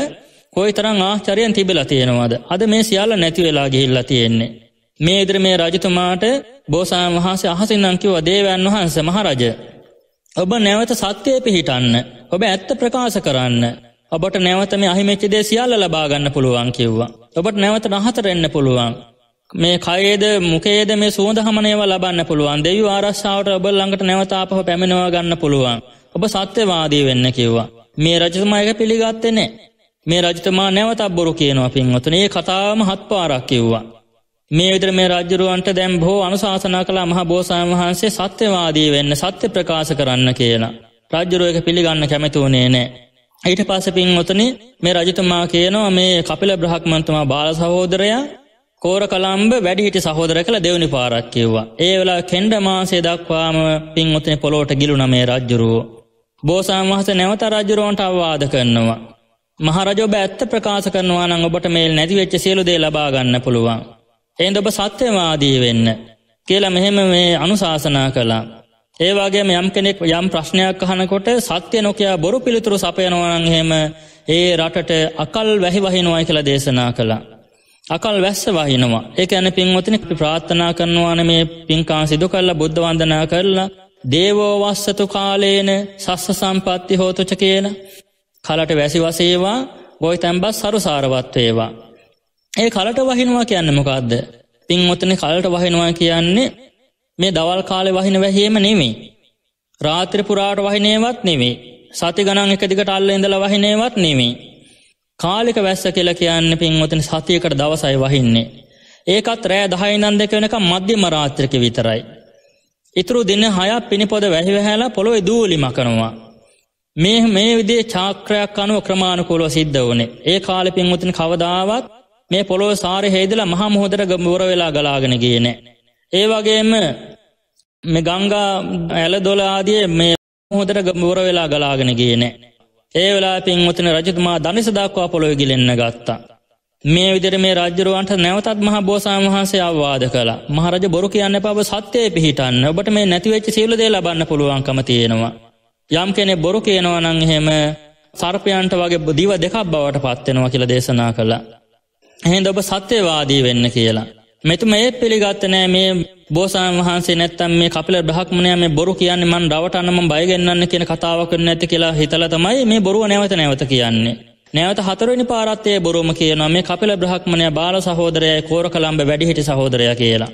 කොයි තරං ආචරයෙන් තිබල තියෙනවාද. අද මේ සියල්ල නැතිවෙලා ගිහිල්ල තියෙන්නේ. මේ ඉදිර මේ රජතුමාට බෝසාන් වහන්සේ අහසින්නංකිව දේවයන් වහන්ස මහරජ ඔබ නැවත සත්‍යය පිහිටන්න ඔබ ඇත්ත ප්‍රකාශ කරන්න ඔබට නැවතම අහිමච්චදේ සියල්ල ලබාගන්න පුළුවන් කිව්වා ඔබට නැවත නහතරෙන්න්න පුළුවන් මේ කයේද මුකේද මේ සුවඳ හමනයව ලබන්න පුළුවන් දෙවි ආරශ්ාවට ඔබ ළඟට නැවතාපහ පැමිණවා ගන්න පුළුවන් ඔබ සත්‍යවාදී වෙන්න කිව්වා මේ රජතුමායක පිළිගත්තෙනේ මේ රජතුමා නැවතත් බොරු කියනවා පින්වතුන ඒ කතාවම හත් පාරක් කිව්වා මේ විතර මේ රජ්ජරුවන්ට දැම් බෝ අනුශාසනා කළ මහ බෝසාන් වහන්සේ සත්‍යවාදී වෙන්න සත්‍ය ප්‍රකාශ කරන්න කියලා. රජ්ජරුවක පිළිගන්න කැමැතුවනේ නෑ. ඊට පස පින් ඔතන මේ රජතුමා කියනවා මේ කපිල බ්‍රහක්මන්තුමා බාල සහෝදරයා කෝර කළම්ඹ වැඩිහිට සහෝදර කළ දෙවනි පාරක් කිව්වා. ඒ වෙලා කෙන්ඩ මාසේ දක්වාම පින් ඔතන පොලෝට ගිලුන මේ රජ්ජුරුවෝ. බෝසාන් වහස නැවත රජරුවන්ට අවවාද කරනවා. මහරජෝ බැත්ත ප්‍රකාශ කරනවා නං ඔබට මේල් නැතිවෙච්ච සියලු දේ ලබාගන්න පුළුවන්. එයින් ඔබ සත්‍යවාදී වෙන්න කියලා මෙහෙම මේ අනුශාසනා කළා. ඒවාගේ යම් කෙනෙක් යම් ප්‍රශ්නයක් අහනකොට සත්‍ය නොකයා බොරු පිළිතුරු සපයනවනන් හෙම ඒ රටට අකල් වැහි වහිනවායි කියලා දේශනා කළා. අකල් වැස්ස වහිනවා ඒ ඇන පින්වතන ප්‍රාත්ථනා කරනවාන මේ පින්කාන් සිදු කල්ලා බුද්ධවන්දනා කරලා දේවෝවස්සතු කාලේන සස්ස සම්පත්ති හෝතුච කියලා කලට වැසි වසේවා ගොයි තැම්බත් සරු සාරවත්වේවා. ඒ කලට වහිනවා කියන්න මොකක්ද පින් ඔතන කලට වහිනවා කියන්නේ මේ දවල් කාලෙ වහින වැහීම නෙමේ රාත්‍ර පුරාට වහිනේවත් නෙමේ සති ගනන් එක දිකට අල්ල ඉඳල වහිනේවත් නෙමේ කාලික වැස්ස කියල කියන්න පින් ඔතන සතියකට දවසයි වහින්නේ ඒකත් රෑ දහයිනන් දෙක වෙනක මධ්‍යම රාත්‍රික විතරයි ඉතුරු දෙන්න හයක් පිණිපොද වැහිවහැලා පොළොව දූලි මකනවා මේ මේ විදේ චාක්‍රයක් අනුව ක්‍රමාණකූලව සිද්ධ වනේ ඒ කාලෙ පින් උතින් කවදාවත් මේ පොළොව සාරය හේදලා මහා මොහොදර ගොර වෙලා ගලාගෙන ගිය නෑ. ඒ වගේම මේ ගංගා ඇල දොල ආදිය මේ මොහොදර ගොර වෙලා ගලාගෙන ගිය නෑ. ඒ වෙලා පින්වතන රජතුමා ධනිස දක්වා පොළොව ගිලෙන්න ගත්තා. මේ විදිර මේ රජරුවන්ට නැවතත් මහ බෝසාන් වහන්සේ අවවාද කලා මහරජ බොරු කියන්න පව සත්‍යය පිහිටන්න ඔබට මේ නැතිවෙච්ච සියලුදේ ලබන්න පුළුවන්කම තියෙනවා. යම් කෙනෙ බොරු කියනවනං එහෙම සර්පයන්ට වගේ බදිව දෙකක් බවට පත්වෙනවා කියල දේශනා කලා. හෙද ඔබ සත්‍යවාදී වෙන්න කියලා. මෙතුම ඒත් පිළිගත්තනෑ මේ බෝසාන් වහන්සේ නැත්තම් මේ කපිල බ්‍රහක්මණය මේ බොරු කියන්නේ මන් රවටන්නම බයගන්න කියෙන කතාවක් නැති කියලා හිතල තමයි මේ බොරුව නැවත නැවත කියන්නේ. නැවත හතරනි පාරත්තේ බොරුම කියනවා මේ කපිල බ්‍රහක්මණය බාල සහෝදරය කෝර කළම්ඹ වැඩිහිටි සහෝදරය කියලා.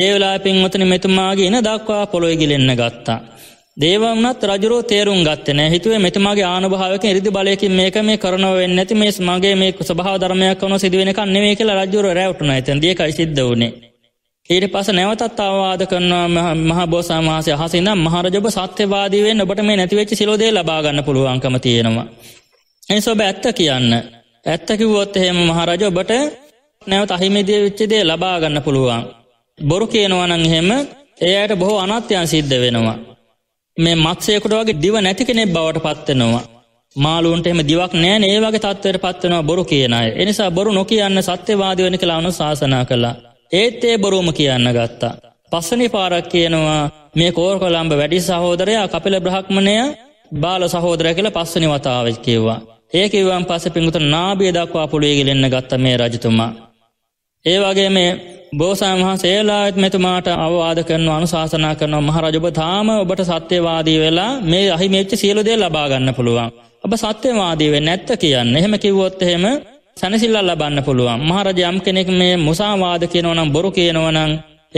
ඒවලා පින්වතන මෙතුමාගේ ඉන දක්වා පොළොයිගිලෙන්න ගත්තා. දේවම්නත් රජරෝ තේරුම් ගත්තන හිතුවේ මෙතුමගේ ආනුභාවක ඉරිදි බලයකින් මේක මේ කරනව නැති මේ මගේ මේ සභා ධර්මයක් වන සිදුවෙනක නෙවේ කියලා රජුර රැවටුන ඇතන් දේකයි සිද්ධ වුණේ. ඊට පස නැවතත් අවවාද කරනවා මහ බෝසාමාහසය හසිනම් මහරජබ සත්‍යවාදීවෙන් ඔබට මේ නැතිවෙච්ච සිලෝදේ ලබාගන්න පුළුවන්කම තියෙනවා. එනි සොබ ඇත්ත කියන්න. ඇත්තකිවොත් එහෙම මහරජ ඔබට නැවත අහිමිදිය විච්චිදේ ලබාගන්න පුළුවන්. බොරු කියනවනං හෙම ඒ අයට බොහෝ අනත්‍යයන් සිද්ධ වෙනවා. මේ මත්සයකුට වගේ දිව නැති කෙනෙක් බවට පත්වෙනවා. මාලුන්ට එම දිවක් නෑ ඒවගේ තත්වයට පත්වනවා බොරු කියනයි. එනිසා බොරු නොකියන්න සත්‍යවාදී වනි කලානු ශාසනා කළා. ඒත් ඒ බොරුම කියන්න ගත්තා. පස්සනි පාරක් කියනවා මේ කෝර් කොළම්ඹ වැඩි සහෝදරයා කපිල බ්‍රහක්්මණය බාල සහෝදරය කියල පස්සනි වතාවච් කිව්වා. ඒකිවන් පස පිංගුත නාබිය දක්වා පුළේ ගිලෙන්න්න ගත්ත මේ රජතුමා. ඒවගේ මේ බෝසයමහා සේලාත් මෙතුමාට අවවාද කරනවා අනුශාසනා කරනවා මහරජඔබ තාම ඔබට සත්‍යවාදී වෙලා මේ අහි මේච්ච සියලුදේ ලබාගන්න පුළුවන්. ඔබ සත්‍යවාදීව නැත්ත කියන්න එහෙම කිව්වොත් එහෙම සැනසිල්ල ලබන්න පුළුවන් මහරජයම් කෙනෙක් මේ මුසාවාද කියනවනම් බොරු කියනවනං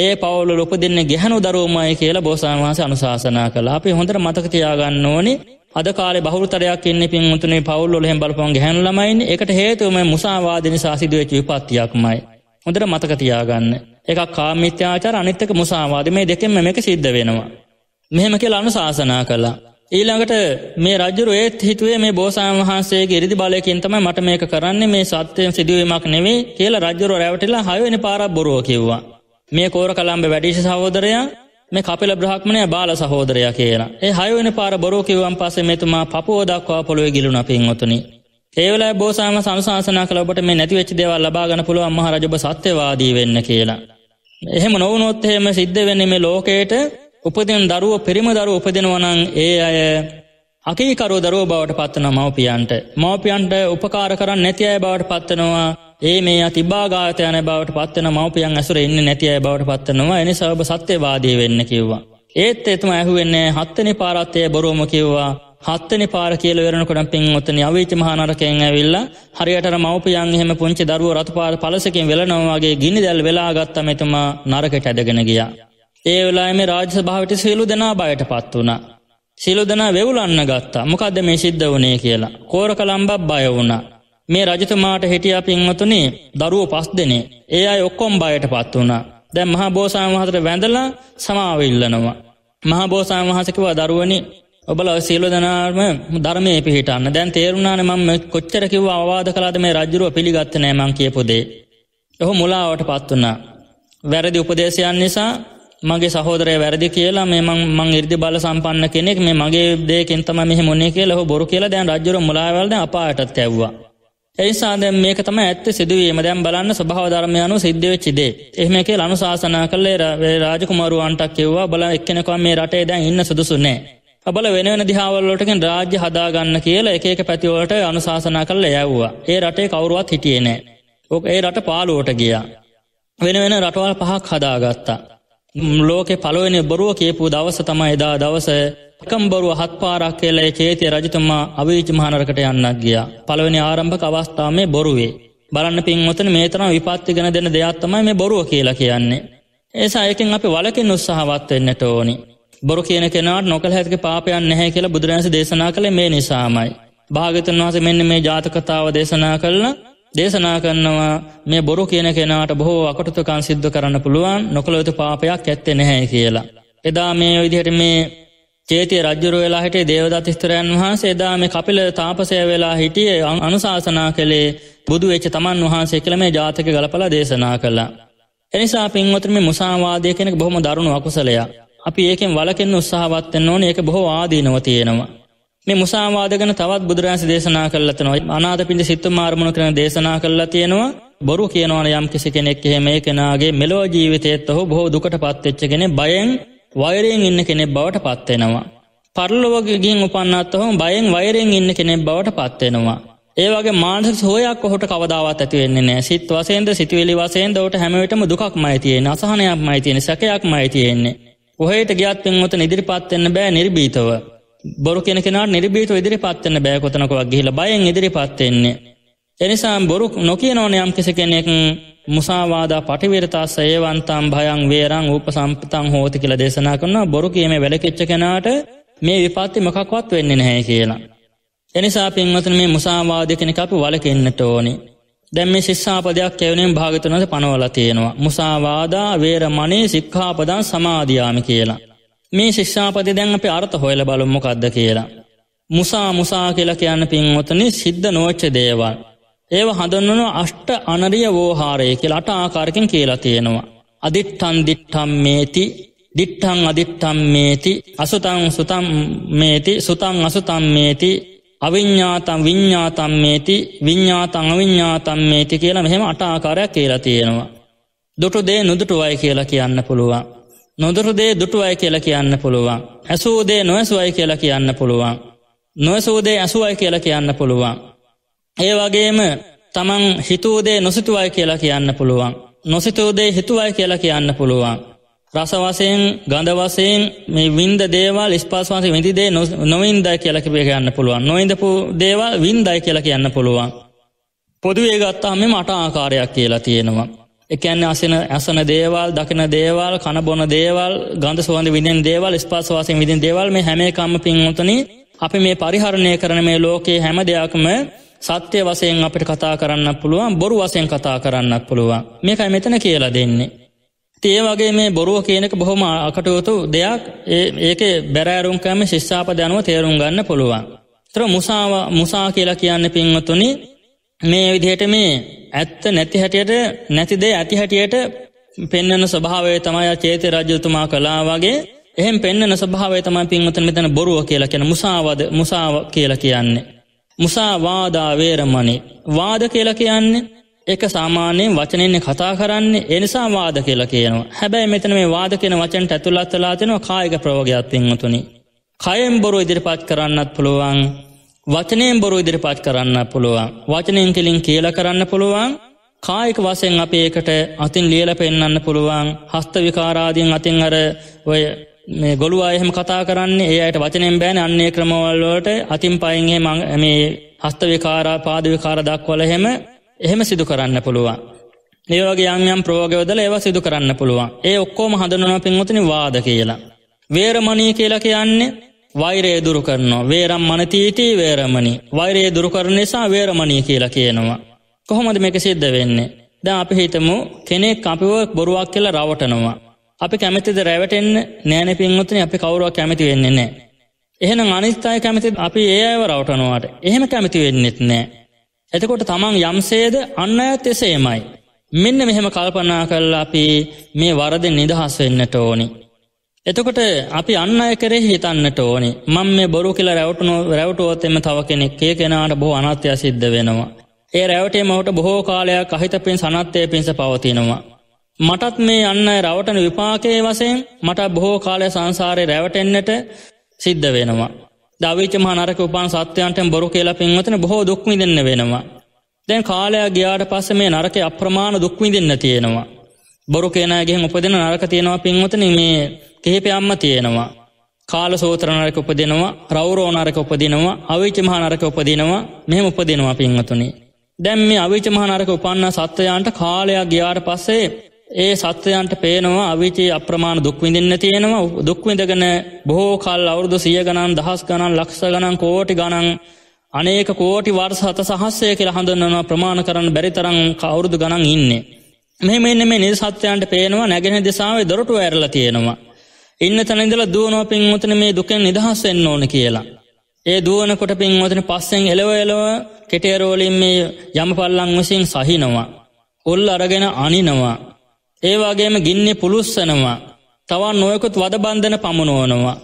ඒ පවුල ලොක දෙන්න ගැහනු දරුවමයි කියලා බෝසාන්වාස අනුශාසනා කළ අපි හොඳට මතක තියාගන්න ඕනි අද කාල බහුතරයක් ඉන්න පින්තුනේ පවුල්ලොහෙන් බලපොන් ගැහැන් ළමයින් එකට හේතුවම මුසාවාදනි සාසිදුවච විපත්තියක්මයි. හොඳට මතක තියාගන්න. එකක් කාමිත්‍යාචාර අනිත්තක මුසාවාද මේ දෙකෙන් මේක සිද්ධ වෙනවා. මෙහෙම කියලා අනු ශාසනා කළා. ඊළඟට මේ රජුරු ඒත් හිතුවේ මේ බෝසාන් වහන්සේගේ ඉරිදි බලයකින් තමයි මට මේක කරන්නේ මේ සත්‍යයෙන් සිදුවීමක් නෙවෙයි කියලා රජුරු රැවටිලා හයවෙනි පාරක් බොරුව කිව්වා. මේ කෝර කලම්බ වැඩිහිටි සහෝදරයා මේ කපිල බ්‍රහ්මණය බාල සහෝදරයා කියලා. ඒ හයවෙනි පාර බොරුව කිව්වන් පස්සේ මෙතුමා පපුව දක්වා පොළොවේ ගිලුණා පින්වතුනි. ඒවල බෝසාම සංසාසන කලබට මේ නැතිවෙච් දේවල් ලබාගන පුළුව අම්ම රජබ සත්‍යවාදී වෙන්න කියලා. එහෙම නොවනොත්හෙම සිද්ධ වෙන්නම ලෝකයට උපදින දරුව පිරිම දරු උපදිනවනං ඒ අය අකිකරු දරුව බවට පත්වන මවපියන්ට. මවපියන්ට උපකාර කරන්න නැති අය බවට පත්වනවා ඒ මේ අතිබාගාතයන බවට පත්වන මවපියන් ඇසුර එන්න නැති අය බවට පත්වනවා එනි සබ සත්‍යවාදී වෙන්න කිව්වා. ඒත් එතුම ඇහුවෙන්නේ හත්තනි පාරත්තය බොරුවම කිව්වා හත්තනි පාර කියල වෙරනකොට පින්වත්තන අවීච මහනරකයෙන් ඇවිල්ලා හරියට මවපියන් එහෙම පුංචි දරුව රතුපාර පලසකින් වෙලනවාගේ ගිනි දැල් වෙලාගත්තම එතුමා නරකට ඇදගෙන ගිය. ඒ වෙලාම රාජ භාවිට සියලු දෙනා බයට පත් වුණ. සිලු දෙනා වෙවුලන්න ගත්තා මොකක්ද මේ සිද්ධ වනේ කියලා. කෝරක ලම්බක් බය වුණ. මේ රජතුමාට හිටියා පින්වතුනේ දරුව පස් දෙනේ ඒ අයි ඔක්කොම් බයට පත් වුණා. දැන් මහා බෝසාමහතර වැඳලා සමාවිල්ලනවා. මහා බෝසාමහසකවා දරුවනි ඔබල සේල දනාම ධර්මය පිහිටන්න දැන් තේරුණාන මම කොච්චරකිව අවාද කලාද මේ රජරුව පිළිගත්ත නෑමං කියපුදේ. ඔහු මුලාවට පත්වනා. වැරදි උපදේශයන් නිසා මගේ සහෝදරය වැරදි කියලා මේ මං ඉර්දි බල සම්පන්න කෙනෙක් මේ මගේ දේකෙන්තම මෙහ මොනේ කියලා ඔහු බොරු කියලා දැන් රජුර මුලාවල්ද අපායටත් කැව්වා. එනිසා දැන් මේක තම ඇත්ත සිදුවීම දැන් බලන්න ස්වභාව ධර්මයන්ු සිද්ධ වෙච්ච දේ. එහෙම කියලා අනුශාසනා කළේ රාජකුමාරුවන්ටක් කිව්වා බල එක්කෙනෙකුවා මේ රටේ දැන් ඉන්න සුදුසු නෑ. බල වෙන වෙන දිහාවල්ලටකින් රාජ්‍ය හදාගන්න කියලා එකක පැතිවලට අනුශාසනා කල්ල යැව්වා ඒ රටේ කවරුවත් හිටියනෑ ඕක ඒ රට පාලුවට ගියා වෙන වෙන රටවල් පහක් හදාගත්තා ලෝකෙ පලුවෙන බොරුව කියපු දවස තම එදා දවස කම්බරුව හත් පාරක් කියලේ චේතය රජතුමා අවිච මහනරකට යන්නක් ගියා පළවෙනි ආරම්භක අවස්ථාවේ බොරුවේ බලන්න පින්වතන මේ තරම් විපත්ති ගැන දෙන දෙයක් තමයි මේ බොරුව කියලා කියන්නේ ඒසා එකෙන් අපි වලකින් උත්සාහවත් වෙන්නට ඕනේ බොරු කියන කෙනාට නොකළ හැතික පාපයන් නැහැ කියල බුදුරැන්ස දේශනා කළ මේ නිසාමයි. භාගතන් වහස මෙන්න මේ ජාතකතාව දේශනා කරල දේශනා කරනවා මේ බොරු කියන කෙනාට බොහෝ අකටතුකන් සිද්ධ කරන්න පුළුවන් නොකළොතු පාපයක් ඇත්තේ නැහැ කියලා. එදා මේ විදිහට මේ චේතිය රජ්ජුර වෙලා හිටේ දේවදත් ස්තරයන් වහන්සේ එදා මේ කපිල තාපසය වෙලා හිටිය අනුශාසනා කළේ බුදු වෙච්ච තමන් වහන්සේ කළ මේ ජාතක ගලපල දේශනා කළා. එනිසා පින්වතුම මුසාවාදය කෙනෙක් බොහොම දරුණු අකුසලයා. අපි ඒකෙන් වලකෙන් උත්සාහවත්වෙන් ඕන ඒක බොහෝ ආදීනව තියෙනවා. මේ මුසාවාදගන තවත් බුදුරන්ස දේශනා කරලතනවා අනාද පිටි සිත්තු මාර්මුණ කරන දේශනා කරලා තියෙනවා බොරු කියනවන යම් කිසි කෙනෙක් එහෙම ඒ කෙනගේ මෙලෝ ජීවිතයත් ඔහු බොහෝ දුකට පත්වෙච්ච කෙනෙ බයෙන් වෛරයෙන් ඉන්න කෙනෙ බවට පත්වෙනවා. පරලෝවගින් උපන්නත් හෝ බයෙන් වෛරයෙන් ඉන්න කෙනෙ බවට පත්වෙනවා. ඒවගේ මානසක් සෝයක් ඔහොට කවදාවත් ඇතිවෙන්නේ නෑ සිත් වසේන්ද සිතුවෙලි වසයෙන් දවට හැමවිටම දුකක් මයිතියෙන අසාහනයක් මයිතියෙන සැකයක් මයිතියෙන්නේ කොහේට ගියත් පෙන්වතන ඉදිරිපත්වෙන්න බෑ නිර්බීතව බොරු කෙනෙන නිර්බීත ඉදිරිපත්වන්න බෑ කොතනකවක් ගිහිල බයෙන් ඉදිරිපත්වෙන්නේ. එනිසා බොරු නොකිය නෝනයම් කිසි කෙනෙක් මුසාවාදා පටිවිරතා සේවන්තම් භයන් වේරං උප සම්පතන් හෝති කියල දේශනා කරන්න බොරු කියීම වැලකෙච්ච කෙනාට මේ විපත්ති මකක්වත් වෙන්නේ නැහැ කියලා. එනිසා පින්වතන මේ මුසාවාදය කෙනෙ අපි වලකෙන්න්නට ඕනේ. දැම් මේ ශිස්සාපදයක් කැවනෙන් භාගතනද පනවල තියෙනවා. මුසාවාදා වේර මනේ සික්ඛාපදන් සමාධයාමි කියලා. මේ ශික්ෂාපති දැන් අපි අර්ථ හොයල බලුම්ම කද්ද කියලා. මුසා මුසා කියල කියන්න පින්වතනි සිද්ධ නෝච්ච දේවල්. ඒව හඳන්නනු අෂ්ට අනරිය වෝහාරය කියල අට ආකාරකින් කියලා තියෙනවා. අදිට්ටන් දිට්ටම් මේති දිට්ටං අදිට්ටම් මේති අසුතං සුතම් මේති සුතං අසුතම් මේති අවිඤ්ඥාතම් විඤ්ඥාතම්මේති විඤ්ඥාතං අවිඤ්ඥාතම්මේති කියලා මෙහෙම අටාකාරයක් කියලා තියෙනවා. දුටු දේ නොදුටුවයි කියලා කියන්න පුළුවන්. නොදුරු දේ දුටුවයි කියලා කියන්න පුළුවන්. ඇසූදේ නොඇසුවයි කියලා කියන්න පුළුවන්. නොයසූදේ ඇසුවයි කියලා කියන්න පුළුවන්. ඒ වගේම තමන් හිතූදේ නොසිතුවයි කියලා කියන්න පුළුවන්. නොසිතූදේ හිතුවයි කියලා කියන්න පුළුවන්. රස වශයෙන් ගඳ වශයෙන් මේ වින්ද දේවල් ස්පර්ශ වශයෙන් විඳි දේ නොවින්දයි කියලා කිය කියන්න පුළුවන්. නොවින්දපු දේවල් වින්දයි කියලා කියන්න පුළුවන්. පොදුවේ ගත්තාම මේ මට ආකාරයක් කියලා තියෙනවා. ඒ කියන්නේ අසන අසන දේවල්, දකින දේවල්, කන බොන දේවල්, ගඳ සුවඳ විඳින දේවල්, ස්පර්ශ වශයෙන් විඳින දේවල් මේ හැම එකක්ම පින්වතුනි අපි මේ පරිහරණය කරන මේ ලෝකයේ හැම දෙයක්ම සත්‍ය වශයෙන් අපිට කතා කරන්න පුළුවන්, බොරු වශයෙන් කතා කරන්නත් පුළුවන්. මේකයි මෙතන කියලා දෙන්නේ. ඒ වගේ මේ බොරුව කියනක බොහොම අකටයුතු දෙයක් ඒක බැරෑරුම්කෑම ශිස්සාප දැනුව තේරුම් ගන්න පුළුවන්. තර මුසාව මුසා කියලා කියන්න පින්වතුනි මේ විදිහට මේ ඇත්ත නැති හැටියට නැතිදේ ඇති හැටියට පෙන්න්නන ස්භාවය තමයි චේත රජතුමා කලා වගේ එහෙම පෙන්න්න ස්භාවය තමයි පින්වතන මෙතන බොරුව කියලා කියෙන මුසාවද මුසාව කියලා කියන්නේ. මුසාවාදා වේරමණේ වාද කියලා කියන්නේ එක සාමාන්‍යයෙන් වචනෙන්නේ කතා කරන්නේ එනිසා වාද කියලා කියනවා. හැබැයි මෙතන මේ වාද කියන වචනට ඇතුළත් වෙලා තියෙනවා කායික ප්‍රවෝගයක් පින්වතුනි. කයෙන් බොරු ඉදිරිපත් කරන්නත් පුළුවන්. වචනයෙන් බොරු ඉදිරිපත් කරන්න පුළුවන්. වචනයෙන් කෙලින් කියලා කරන්න පුළුවන්. කායික වශයෙන් අපි ඒකට අතින් ලියලා පෙන්වන්න පුළුවන්. හස්ත විකාරාදීන් අතින් අර ඔය මේ ගොළුවා එහෙම කතා කරන්නේ ඒ අයට වචනෙන් බෑනේ අන්නේ ක්‍රමවල වලට අතින් පයින් එහෙම මේ හස්ත විකාරා පාද විකාර දක්වල එහෙම එහෙම සිදු කරන්න පුළුවන්. ඒවගේ යම්යම් ප්‍රෝගයෝදල ඒව සිදු කරන්න පුළුවන් ඒ ඔක්කෝම හඳනුව පින්වතනි වාද කියලා. වේරමණී කියලා කියන්නේ වෛරේ දුරු කරනවා වේරම් මනතීටී වේරමණී වෛරේ දුරු කරන නිසා වේරමණී කියලා කියනවා. කොහොමද මේක සිද්ධ වෙන්නේ. දැන් අපි හිතමු කෙනෙක් අපිව බොරුවක් කියලා රවටනවා. අපි කැමතිද රැවටෙන්න නෑන පින්වතනි අපි කවරුවක් කැමති වෙන්නේ නෑ. එහෙනම් අනිස්ථාය කැමති අපි ඒ අයව රවටනවාට එහෙම කැමති වෙන්නෙත් නෑ. එතකොට තමන් යම්සේද අන්න අයත් එසේමයි. මෙන්න මෙහෙම කල්පනා කල්ලා අපි මේ වරද නිදහස් වෙන්නට ඕනි. එතකොට අපි අන්න අය කරේ හිතන්නට ඕනි මං මේ බොරු කියලා රැවටනු රැවටුවොත්තෙම තව කෙනෙක් ඒ කෙනාට බොහෝ අනත්‍ය සිද්ධ වෙනවා. ඒ රැවටේ මහට බොහෝ කාලයක් අහිත පින් සනත්තය පින්ස පවතිනවා. මටත් මේ අන්න රවටන විපාකයේ වසයෙන් මට බොහෝ කාලය සංසාරය රැවටෙන්න්නට සිද්ධ වෙනවා. දවිච මහනරක උපාන් සත්‍යයන්ට බොරු කියලා පෙන්වතන බොහෝ දුක්මි දෙන්න වෙනවා. දැන් කාලයක් ගයාට පස්ස මේ නරක අප්‍රමාණ දුක්මි දෙන්න තියෙනවා. බොරු කෙනගෙන් උපදෙන නරක තියෙනවා පින්වතන මේ කහිපයම්ම තියෙනවා. කාල සෝත්‍ර නරක උපදිනවා රෞරෝ නරක උපදිනවා අවිච මහ නරක උපදිනවා මෙහෙම උපදිනවා පින්වතුනි. දැන් මේ අවිච මහ නරක උපන්න සත්වයන්ට කාලයක් ගයාට පස්සේ ඒ සත්වයන්ට පේනවා අවිචේ අප්‍රමාණ දුක්විඳන්න තියෙනවා දුක්විඳගෙන බොහෝ කල් අවුරුදු සිය ගණන් දහස් ගණන් ලක්ෂ ගණන් කෝටි ගණන් අනේක කෝටි වර්ස හත සහස්සය කියල හඳන්නනවා ප්‍රමාණ කරන්න බැරිතරං කවුරුදු ගණන් ඉන්නේ. මෙම එන්න මේ නිසත්‍යයන්ට පේනවා නැගෙන දෙසාාවේ දොරටු ඇරල තියෙනවා. ඉන්න තැනදල දුවනෝ පින්වතන මේ දුකෙන් නිදහස් එන්න ඕන කියලා. ඒ දුවනකොට පින්වතන පස්සෙන් එලව එලව කෙටේරෝලින් මේ යම පල්ලං වසින් සහිනවා. ඔල් අරගෙන අනිනවා ඒ වගේම ගින්නේ පුළුස්සනවා. තවන් නොයෙකුත් වදබන්ධන පමුණුවනවා.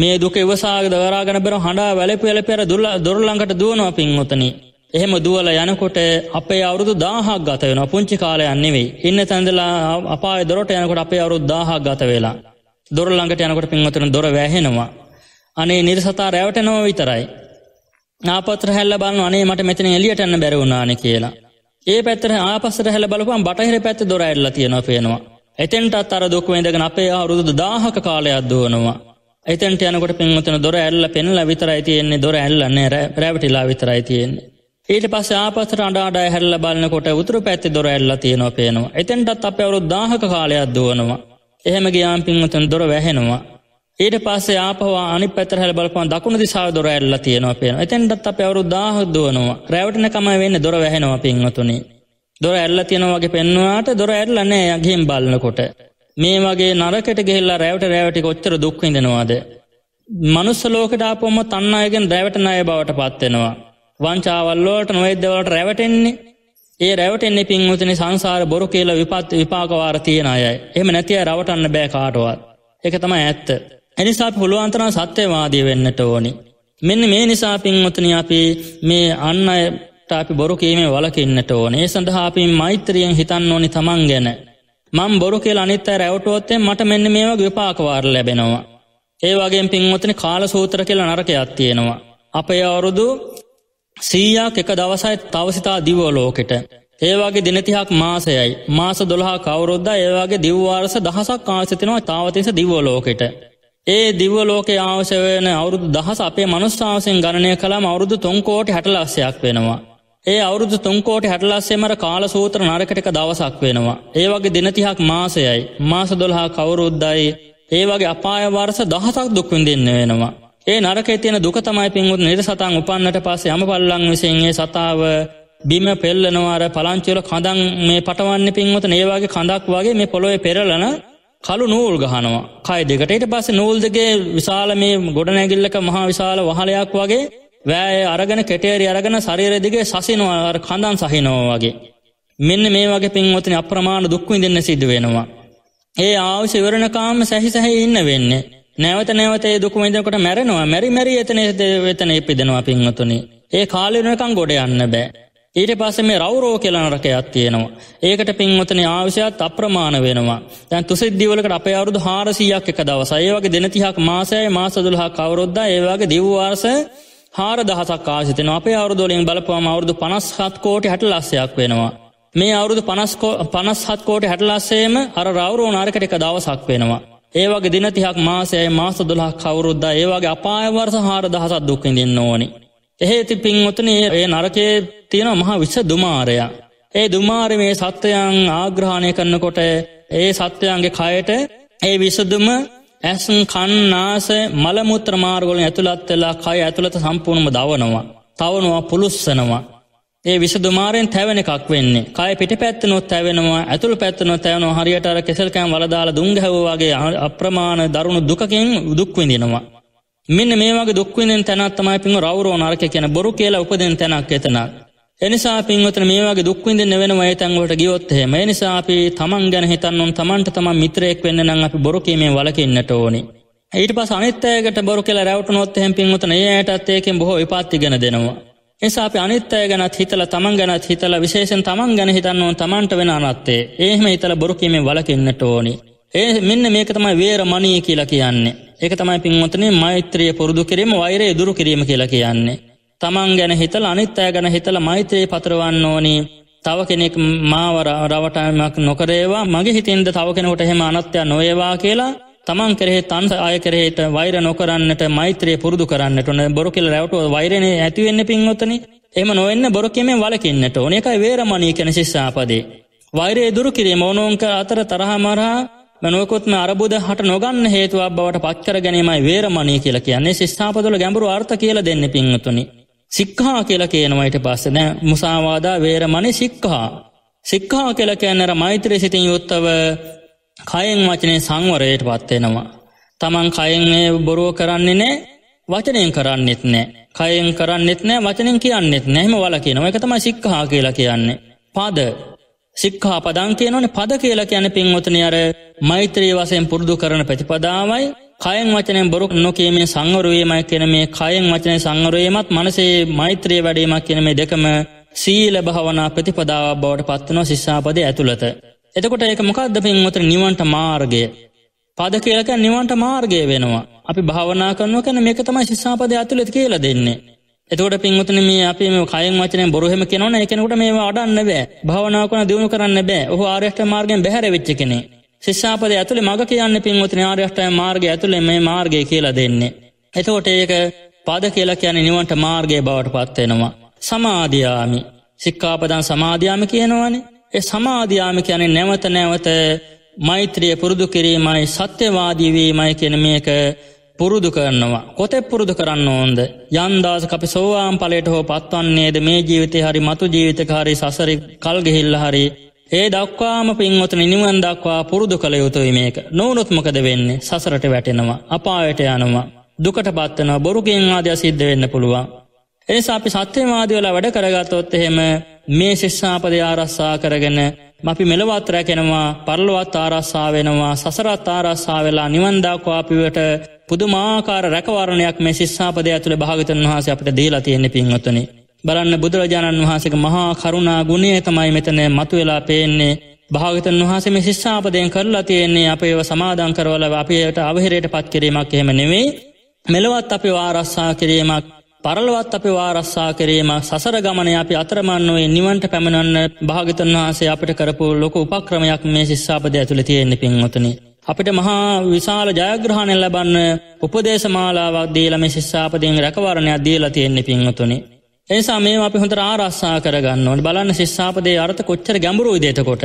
මේ දුක ඉවසාග දවරාගෙන බර හඬා වැළපු වැළපෙර දුර්ල දොරළඟට දුවනවා පින්වතනි. එහෙම දුවල යනකොට අපේ අවුරුදු 1000ක් ගත වෙනවා පුංචි කාලයක් නෙවෙයි. ඉන්න තැඳලා අපායේ දොරට යනකොට අපේ අවුරුදු 1000ක් ගත වෙලා. දොර ළඟට යනකොට පින්වතන දොර වැහෙනවා. අනේ නිර්සතා රැවටෙනවා විතරයි. නාපත්‍ර හැල්ල බලන්න අනේ මට මෙතන එළියට යන්න බැරි වුණානේ කියලා. ඒ පැත්තර ආපසර හැල බලපම් බටහිර පැත්ත දොර ඇල්ල තියෙනවා පේනවා. එතෙන්ටත් අර දුක්මේදගෙන අපේ අවුරුදු දාහක කාලයක් දුවනවා. එතන්ට යනකොට පින්වතන දොර ඇල්ල පෙනල විතරයි තියෙන්නේ දොර ඇල්ලන්නේ රැවටිලා විතරයි තියෙන්නේ. ඊට පස ආපසට අඩාඩා හැල්ල බලන්නකොට උතුර පැත්ති දොර ඇල්ල තියෙනවා පේනවා. එතෙන්ටත් අප අවුරුදු දාහක කාලයක් දුවනවා. එහෙම ගයාම් පින්වතන් දොර වැහෙනවා. ඒට පස්ස ආපවා අනි පැතරහ බලපන් දකුණ දිසා දොර ඇල්ල තියෙනවා පෙන එතැන්ටත් අප අවරු දාහදදුවනවා රැවටනකම වෙන්න දොර වැහෙනවා පින්වතුනි. දොර ඇල්ල තියෙනවාගේ පෙන්වාට දොර ඇල්ලනෑ යගහිම් බලන්නකොට. මේ වගේ නරකට ගෙල්ලා රැවට රැවටි කොච්චර දුක්විඳෙනවාද. මනුස්සලෝකට ආපොම තන්න අයගෙන් රැවටන අය බවට පත්වෙනවා. වංචාවල්ලෝට නොයිදවලට රැවටෙන්නේ ඒ රැවටෙන්නේ පින්වතන සංසාර බොරු කියල විපත් විපාකවාර තියෙන අයයි එම නැතිය රවටන්න බෑ කාටුවත් එක තම ඇත්ත එනිසා අපි පුළුවන්තරම් සත්‍යවාදී වෙන්නට ඕනි. මෙන්න මේ නිසා පින්වතන අපි මේ අන්න අයට අපි බොරු කීමේ වලකින්නට ඕන ඒ සඳහා අපි මෛත්‍රියෙන් හිතන්න ඕනි තමන් ගැන. මං බොරු කියල අනිත් අයි රැවටුවොත්තේ මට මෙන්න මේවා විපාකවාර ලැබෙනවා. ඒ වගේ පින්වතන කාල සූත්‍ර කියලා නරකයක් තියෙනවා. අපේ අවුරුදු සීයක් එක දවසයි තවසිතා දිවෝලෝකෙට. ඒවාගේ දිනතිහක් මාසයයි මාස දොළහා කවරුද්ද ඒවාගේ දිව්වාරස දහසක් ආසිතනවා තාවතිස දිවෝලෝකෙට. ඒ දිවලෝකේ ආවශ වන අවුරුදු දහස අපේ මනුස්ථාවසෙන් ගණනය කළම අවුරුදු තුන්කෝට හැටලස්සයක් වෙනවා. ඒ අවුරුදු තුන්කෝට හැටලස්සේමර කාල සූත්‍ර නරකටික දවසක් වෙනවා. ඒ වගේ දෙනතිහක් මාසයයි. මාස දොල්හා කවුරුද්දයි. ඒ වගේ අපාය වර්ස දහසක් දුක්වින් දෙන්න වෙනවා. ඒ නරකේ තියෙන දුකතමයි පින්ගුත් නිර සතන් උපන්නට පස්ස යම පල්ලං විසින්ගේ සතාව බිම පෙල්ලනවාර පලංචිවල කඳන් මේ පටවන්න පින්වත ඒවාගේ කඳක් වගේ මේ පොළොවේ පෙරලන කළු නූල් ගහනවා කයි දෙකට ඊට පස්සේ නූල් දෙකේ විශාල මේ ගොඩනැගිල්ලක මහා විශාල වහලයක් වගේ වෑය අරගෙන කෙටේරි අරගෙන ශරීර දිගේ සසිනවා කඳන් සහිනවා වගේ මෙන්න මේ වගේ පින්වතන අප්‍රමාණ දුක්වි දෙන්න සිද්ධ වෙනවා. ඒ ආවශ්‍ය වරණකාම සැහි සැහි ඉන්න වෙන්න. නැවත නැවතේ දුකමදකට මැරෙනවා මැරි මැරි එතන එතන එපිදෙනවා පින්වතුනි. ඒ කාලනකං ගොඩ යන්න බෑ. ඊට පස්සේ මේ රෞරෝ කියලා නරකයක් තියෙනවා. ඒකට පින්වතනේ අවශ්‍යත් අප්‍රමාණ වෙනවා. දැන් තුසිද්ධිවලකට අපේ අවුරුදු 400ක් එක දවසයි. ඒ වගේ දින 30ක් මාසයයි මාස 12ක් අවුරුද්දා. ඒ වගේ දිව් වර්ෂ 4000ක් ආසිත වෙනවා. අපේ අවුරුදු වලින් බලපුවම අවුරුදු 57 කෝටි 60 ලක්ෂයක් වෙනවා. මේ අවුරුදු 50 57 කෝටි 60 ලක්ෂයේම අර රෞරෝ නරකට එක දවසක් වෙනවා. ඒ වගේ දින 30ක් මාසයයි මාස 12ක් අවුරුද්දා. ඒ වගේ අපාය වර්ෂ 4000ක් දුක් විඳින්න ඕනේ. එහෙති පින්වතුනේ ඒ නරකේ තියෙන මහා විස දුමාරයා. ඒ දුමාර මේ සත්‍යයන් ආග්‍රහණය කරන්නකොට ඒ සත්‍යයන්ගේ කයට ඒ විසදුම ඇසුන් කන්නාස මළමුත්‍ර මාර්ගොල ඇතුළත් වෙලා කය ඇතුළත සම්පූර්ණම දවනවා. තවනවා පුළුස්සනවා. ඒ විසදුමාරයෙන් තැවෙන එකක් වෙන්නේ කය පිටි පැත්තනොත් තැවෙනවා ඇතුළ පැත්තනොත් තැවනවා හරියට අර කෙසල්කෑම් වලදාලා දුංගහැවවාගේ අප්‍රමාණ දරුණු දුකකින් දුක් විඳිනවා. මෙන්න මේවාගේ දුක්විෙන් තැනත් තමයි පින් රවරෝ නාර්ක කියන බොරු කියලා උපදෙන් තැනක් එතන. එනිසා පින්වතන මේවාගේ දුක්විඳ වෙන වයතැන්වට ගියොත්හේ මේ නිසා අපි තමන් ගැන හිතන්නුම් තමන්ට තම මිත්‍රයෙක් වෙන්න නම් අපි බොරු කීමේ වලකින්නට ඕනි. ඊට පස් අනිත්තයකට බොරු කියලා රැවට නොත් හැම් පින්වතන ඒයටත් ඒකෙන් බොහෝ විපත්ති ගැන දෙනවා. එසා අපි අනිත්තය ගැනත් හිතල තමන් ගැනත් හිතල විශේෂෙන් තමන් ගැන හිතන්නුවන් තමන්ට වෙන අනත්තේ ඒහම හිතල බොරු කීමේ වලකින්නට ඕනි. ඒ මෙන්න මේක තමයි වේර මනී කියලා කියන්නේ. එක තමයි පින්වතන මෛත්‍රය පුරුදු කිරීම වෛරය දුරු කිරීම කියලා කියන්නේ. තමන් ගැන හිතල අනිත්තෑ ගැන හිතල මෛත්‍රයේ පතරවන්න ඕනි තව කෙනෙක් මාවර රවටමක් නොකරේවා මගේ හිතින්ද තව කෙනකට හෙම අනත්‍යයක් නොයවා කියලා තමන් කරෙහි තන් අය කරෙහිට වෛර නොකරන්නට මෛත්‍රය පුරදු කරන්නට න බොරු කෙල් රැවට වෛරණය ඇතිවෙන්න පින්වතනි එම නොවෙන්න බොරු කෙමෙන් වලකින්නට ඕන එකයි වේරමණී කෙන ශිස්සාපදේ. වෛරය දුරු කිරීම ඕනෝන්ක අතර තරහමරහා නොකුත්ම අරබුද හට නොගන්න හේතුවක් බවට පත්කර ගැනීමයි වේරමණී කියල කියන්නේ ශිස්ථාපතුළ ගැඹරු අර්ථ කියල දෙන්න පින්වතුනි. සික්හා කියල කියනවයිට පස්සන මුසාවාදා වේරමණි සික්කහා. සික්කහා කියල කියන්නර මෛත්‍රය සිතින් යුත්තව කයෙන් වචනය සංවරයට පත්වෙනවා. තමන් කයෙන් බොරුව කරන්නේ නෑ වචනයෙන් කරන්නෙත් නෑ කයෙන් කරන්නෙත් නෑ වචනින් කියන්නෙත් නැහම වල කියනව එක තමයි සික්කහා කියලා කියන්නේ. පද සික්කා පදන්තියනොන පද කියලා කියන පින්වතන අර මෛත්‍රී වසයෙන් පුරුදු කරන ප්‍රතිපදාවයි කයෙන් වචනය බොරුක් නොකීමේ සංවරුවේමයි කියන මේ කයෙන් වචනය සංවරුවේමත් මනසේ මෛත්‍රී වැඩීමක් කියන මේ දෙකම සීල භාවනා ප්‍රතිපදාව බවට පත්වනෝ ශිස්සාපද ඇතුළත. එතකොට ඒක මොකක්ද පින්වත නිවන්ට මාර්ගය. පද කියලක නිවන්ට මාර්ගය වෙනවා. අපි භාවනා කරනුව කැන මේක තමයි ශිස්සාපද ඇතුළෙත් කියල දෙන්නේ. එතකොට පින්වතුනි මේ අපි මේ කයෙන් වචනයෙන් බොරු හැම කියනවනේ ඒ කෙනෙකුට මේව අඩන්න බෑ. භවනා කරන දිනු කරන්න බෑ. ඔහු ආර්ය අෂ්ටාංග මාර්ගයෙන් බැහැර වෙච්ච කෙනෙක්. ශිෂ්‍යාපදයේ ඇතුලේ මග කියන්නේ පින්වතුනි ආර්ය අෂ්ටාංග මාර්ගය ඇතුලේ මේ මාර්ගය කියලා දෙන්නේ. එතකොට ඒක පද කියලා කියන්නේ නිවන්ට මාර්ගය බවට පත් වෙනවා. සමාධියාමි. සික්ඛාපදං සමාධියාමි කියනවනේ. ඒ සමාධියාමි කියන්නේ නැවත නැවත මෛත්‍රිය පුරුදු කිරීමයි සත්‍යවාදී වීමයි කියන මේක පුරුදු කරනවා. කොතෙක් පුරුදු කරන්න ඕන්ද. යන්දාස අපි සෝවාම් පලට හෝ පත්වන්නේද මේ ජීවිතය හරි මතු ජීවිතකාරී සසරි කල්ගෙහිල්ල හරි. ඒ දක්වාම පින්වතන නිවන් දක්වා පුරුදු කළ යුතුයි මේක. නෝනුත්මකද වෙන්නේ සසරට වැටෙනවා. අපායට යනවා. දුකට පත්වනවා බොරුගෙන් ආදය සිද්ධ වෙන්න පුළුවන්. එනිසා අපි සත්‍යමාදවල වැඩ කරගත්තොත් එහෙම මේ ශිෂ්ෂාපද ආරස්සා කරගෙන අපි මෙලවත් රැකෙනවා පරලුවත් ආරස්සා වෙනවා සසරත් ආරස්සා වෙලා නිවන්දාක්වාපිවට පුදුමාකාර රැකවරණයක් මේ ශිස්සාපද ඇතුළ භාගතන් වහස අපට දේලා තියෙන පින්වත්වනේ. බලන්න බුදුරජාණන් වහන්සේක මහා කරුණා ගුණේ තමයි මෙතන මතු වෙලා පේන්නේ භාගතන් වහසේ මේ ශිස්සාපදයෙන් කරලා තියෙන්නේ අපේව සමාදන් කරවල අපේට අවහිරයට පත් කිරීමක් එහෙම නෙවෙයි මෙලොවත් අපි ආරස්සා කිරීමක් පරලොවත් අපි ආරස්සා කිරීමක් සසර ගමනේ අපි අතරමන් නොවේ නිවන්ට පැමිණෙන්න භාගතන් වහන්සේ අපිට කරපු ලොකු උපක්‍රමයක් මේ ශිස්සාපද ඇතුළේ තියෙන්නේ පින්වත්නි අපිට මහා විශාල ජයග්‍රහණය ලබන්න උපදේශ මාලාවක් දීලම ශිස්සාපතින් රැකවරණයක් දීලා තියෙන්නේ පින්වතුනි. ඒසා මේ අපි හොඳට ආරස්සා කරගන්න ඕට බලන්න ශිස්සාපදේ අර්ථ කොච්චර ගැඹුරු විදේතකොට.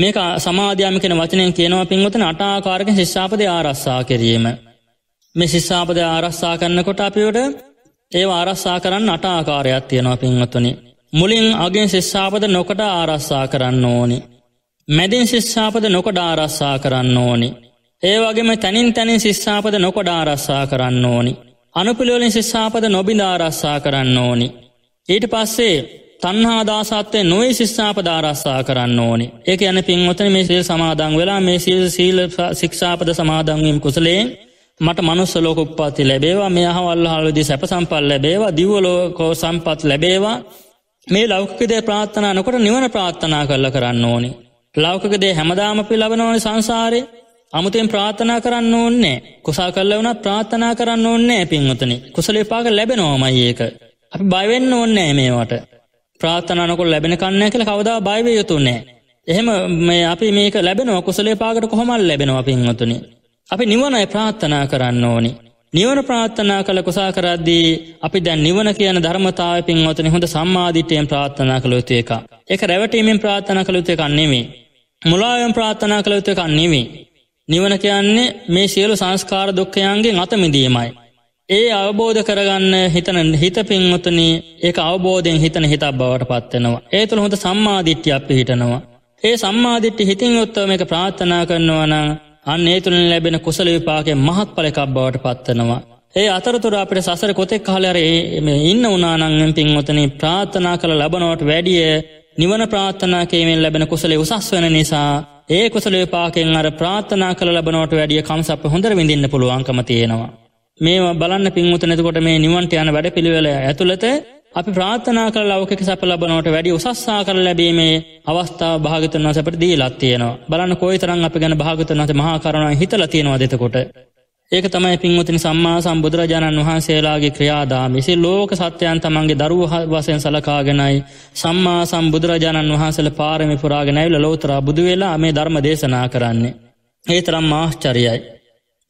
මේක සමාධ්‍යමිකෙන වචනය කියනවා පින්වතන අටාකාරක ශිස්සාපදේ ආරස්සා කිරීම. මේ ශිස්සාපද ආරස්සා කරන්නකොට අපිට ඒ ආරස්සා කරන්න අටාකාරයක් තියෙනවා පින්වතුනි. මුලින් අගෙන් ශිස්සාපද නොකට ආරස්සා කරන්න ඕනිි. මැදින් ශිෂ්ෂාපද නොකඩා ආරස්සා කරන්න ඕනි. ඒ වගේම තැනින් තැනින් ශිෂ්ෂාපද නොකඩා ආරස්සා කරන්න ඕනි. අනුපිළිවලින් ශිෂ්ෂාපද නොබිඳා රස්සා කරන්න ඕනි. ඊට පස්සේ තන්හා දාසත්වය නොයි ශිෂ්ාපද ආරස්සා කරන්න ඕනි ඒක යන පින්වතන මේ සිල් සමාදං වෙලා මේ සිල් සීල ශික්ෂාපද සමාදංවීම් කුසලේ මට මනුස්සලෝක උපපති ලැබේවා මේ හවල්ල හලුදි සැප සම්පල් ලැබේවා දිවලෝකෝ සම්පත් ලැබේවා මේ ලෞකිකදේ ප්‍රාත්ථනා නොකොට නිවන ප්‍රාත්ථනා කරල කරන්න ඕනි ලෞකකදේ හැමදාම අපි ලබනවන සංසාරය අමුතුෙන් ප්‍රාථනා කරන්න ඕන්නේ කුසා කල්ල වනත් ප්‍රාථනා කරන්න ඕන්නේ පින්වතනි කුසල එපාක ලැබෙනවාමයි ඒක අපි බයවෙන්න ඕන්නෑ මේවට ප්‍රාථනකොල් ලැබෙන කන්න කළ කවදා බයිවයුතුන්නේ එහෙම මේ අපි මේක ලැබෙනවා කුසලේ පාකට කොහොමල් ලැබෙනවා පින්වතුනි අපි නිවනයි ප්‍රාත්ථනා කරන්න ඕනි නිවන ප්‍රාත්ථනා කළ කුසා කරද්දී අපි දැන් නිවන කියන ධර්මතාව පින්වතනි හොඳ සම්මාධිටයෙන් ප්‍රාත්ථනා කළ යුතු එක එක රැවටීමෙන් ප්‍රාත්ථනා කළ යුතු එකන්නේෙමේ මුලායම් ප්‍රාත්ථනා කළයුතු එකක් නෙමේ. නිවන කියන්නේ මේ සියලු සංස්කාර දුක්ඛයන්ගේ අත මිදීමයි. ඒ අවබෝධ කරගන්න හිතන හිත පින්වතුන ඒක අවබෝධයෙන් හිතන හිතක් බවට පත්වෙනවා. ඒ තුළ හොඳ සම්මාධිට්්‍ය අපි හිටනවා. ඒ සම්මාධිට්ටි හිතින් යුත්තව මේක ප්‍රාත්ථනා කරනවා නම් අන්න ඒ තුළින් ලැබෙන කුසල විපාගේ මහත් පලකක් බවට පත්වනවා. ඒ අතරතුර අපට සසර කොතෙක් කාලර ඉන්න උනානංගෙන් පින්වතන ප්‍රාත්ථනා කළ ලබනවට වැඩිය නිවන ප්‍රාත්ථනා කීමෙන් ලැබෙන කුසලේ උසස් වන නිසා ඒ කුසල විපාකෙන් අර ප්‍රාත්ථනා කළ ලබනවට වැඩිය කම්සප්ප හොඳර විඳින්න පුළුවන්කම තියෙනවා. මේවා බලන්න පින්මුතනතකොට මේ නිවන්ට යන වැඩ පිළිවෙල ඇතුළත අපි ප්‍රාථනා කර ලෞකික සැප ලබනවට වැඩි උසස්සා කර ලැබීමේ අවස්ථාව භාගතන් වසපට දී ලත්තියනවා බලන්න කොයි තරන් අපි ගැන භාගතන් වස මහා කරුණා හිතල තියෙනවා දෙතකොට ඒක තමයි පින්වතින සම්මා සම්බුදුරජාණන් වහන්සේලාගේ ක්‍රියාදා මෙසි ලෝක සත්‍යයන් තමන්ගේ දරුව වසයෙන් සලකාගෙනයි සම්මා සම්බුදුරජාණන් වහන්සල පාරමි පුරාගෙනැවිල ලෝතරා බුදුවෙලා මේ ධර්ම දේශනා කරන්නේ. ඒ තරම් මාශ්චරියයි.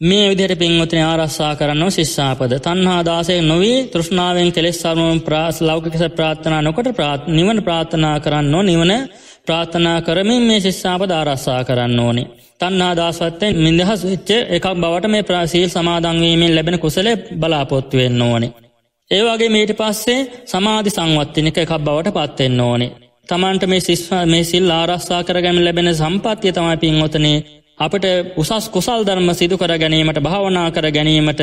මේ විදිර පින්වතින ආරස්සා කරන්නව ශිස්සාපද තන්හා දාසය නොවී තෘෂ්ණාවෙන් කෙස් සරුවම් ප්‍රාස් ලෞකිකස ප්‍රාත්ථනා නොකට නිවන ප්‍රාත්ථනා කරන්නෝ නිවන ප්‍රාථනා කරමින් මේ ශිස්සාප දාරස්සා කරන්න ඕනේ. තන්නා දාසත්තෙන් මින්දහස් වෙච්ච එකක් බවට මේ ප්‍රාසීල් සමාදංවීමෙන් ලැබෙන කුසලේ බලාපොත්තුවෙන්න ඕනේ. ඒවාගේ මීට පස්සේ සමාධි සංවත්තිනික එකක් බවට පත්වෙන්න ඕනේ. තමන්ට මේ ශිස්වා මේ සිල් ආරස්සා කරගැම ලැබෙන සම්පත්තිය තමයි පින්වතනේ අපට උසස් කුසල් ධර්ම සිදු කර ගැනීමට භාවනා කර ගැනීමට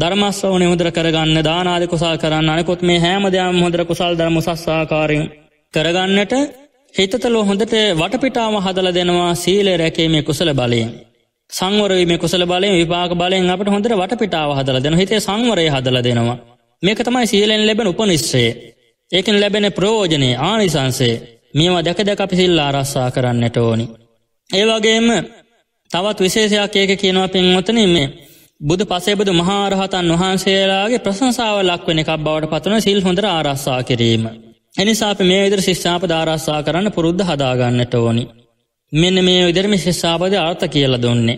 ධර්මස්වන මුදර කරගන්න දානාද කුසල් කරන්න අනෙකොත් මේ හෑමදයම් හොදර කුසල් ධර්ම උසස්සාකාරයෙන් කරගන්නට හිතතලෝ හොඳට වටපිටාව හදල දෙනවා සීලේ රැකීමේ කුසල බලයෙන්. සංවරවීම කුසල බලයෙන් විපාක බලයෙන් අපට හොඳට වටපිටාව හදල දෙන හිතේ සංවරය හදල දෙනවා. මේක තමයි සීලෙන් ලැබෙන උපනිශ්ෂේ. ඒකෙන් ලැබෙන ප්‍රෝජනය ආනිසංසේ මේවා දැක දැක පිසිල්ල ආරස්සා කරන්නට ඕනි. ඒවගේම තවත් විශේෂයක් ඒක කියනවා පෙන්වතන මේ බුදු පසේබුදු මහාරහතන් වහන්සේලාගේ ප්‍රසංසාාව ලක්වෙන එකක් බවට පත්වන සිල් හොඳර ආරස්සා කිරීම. එනිසා අපි මේ විදිර ශිෂ්ාපද ආරස්සා කරන්න පුරුද්ධ හදාගන්නට ඕනි. මෙන්න මේ විදිරම ශිෂ්ාපද ආර්ථ කියල දුන්නේ.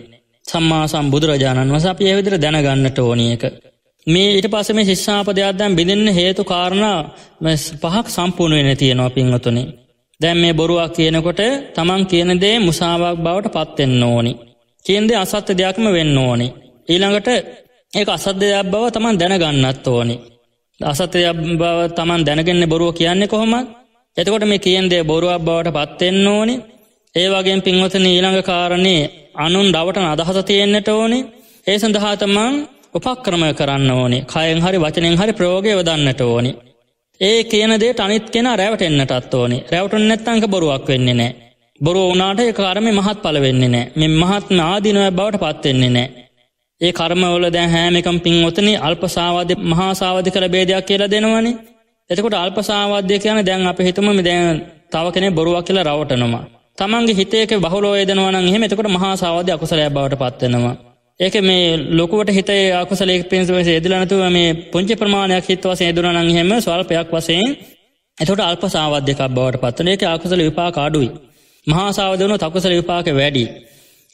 සම්මා සම්බුදුරජාණන් වස අපිය විදිර දැනගන්නට ඕනියක. මේ ඊට පසම ශිෂ්ාපදයක් දැන් බිඳන්න හේතු කාරණා පහක් සම්පූර්ණ වෙන තියෙනවා පින්වතුනි. දැන් මේ බොරුවක් කියනකොට තමන් කියනදේ මුසාාවක් බවට පත්වෙන්න ඕනි. කියන්දේ අසත්‍ය දෙයක්ම වෙන්න ඕනි. ඊළඟට ඒ අසද්‍ය දෙයක් බව තමන් දැනගන්නත් ඕනි. අසත්‍ය බව තමන් දැනගෙන්න්න බොරුව කියන්නේ කොහොමත් එතකොට මේ කියන්දේ බොරුවක් බවට පත්වෙන්න ඕනි ඒවාගේ පින්වතන ඊළඟ කාරණය අනුන් ඩවට අදහස තියෙන්න්නට ඕනි ඒ සඳහාතමන් උපක්‍රමය කරන්න ඕනි කයෙන් හරි වචනෙන් හරි ප්‍රෝගය වදන්නට ඕනි. ඒ කියනදේ අනිත් කෙන රැවටෙන්න්නටත් ඕනි රැවටුන් නැත්තංක බොරුවක් වෙන්නේ නෑ. බොරු වනාට කාරම මහත් පල වෙන්නේ නෑ මෙ මහත් නාදිනුව බවට පත්වෙන්නේ නෑ. ඒ කර්මවල දැ හෑමිකම් පින්වතන අල්පසාවාධ්‍ය මහාසාවාධි කර බේදයක් කියලා දෙනවනි එතකොට අල්පසාවාධ්‍ය කියන දැන් අප හිතම දැන් තව කෙනෙ බොරුවක් කියලා රවටනවා තමන්ගේ හිතේක බහුලෝයදනවන හෙම එතකොට මහාසාවාධ්‍ය අකුසලෑ බවට පත්වෙනවා ඒක මේ ලොකුවට හිතේ අකුසලෙක් පින්සුවස ඉදිලනතුව මේ පුංචි ප්‍රමාණයක් හිත්වස ඉදුරනං හෙම ස්වල්පයක් වසයෙන් එතොට අල්පසාවාධ්‍යකක් බවට පත්වන එක අකුසල විපා කාඩුයි මහාසාවධනු තකුසල විපාක වැඩි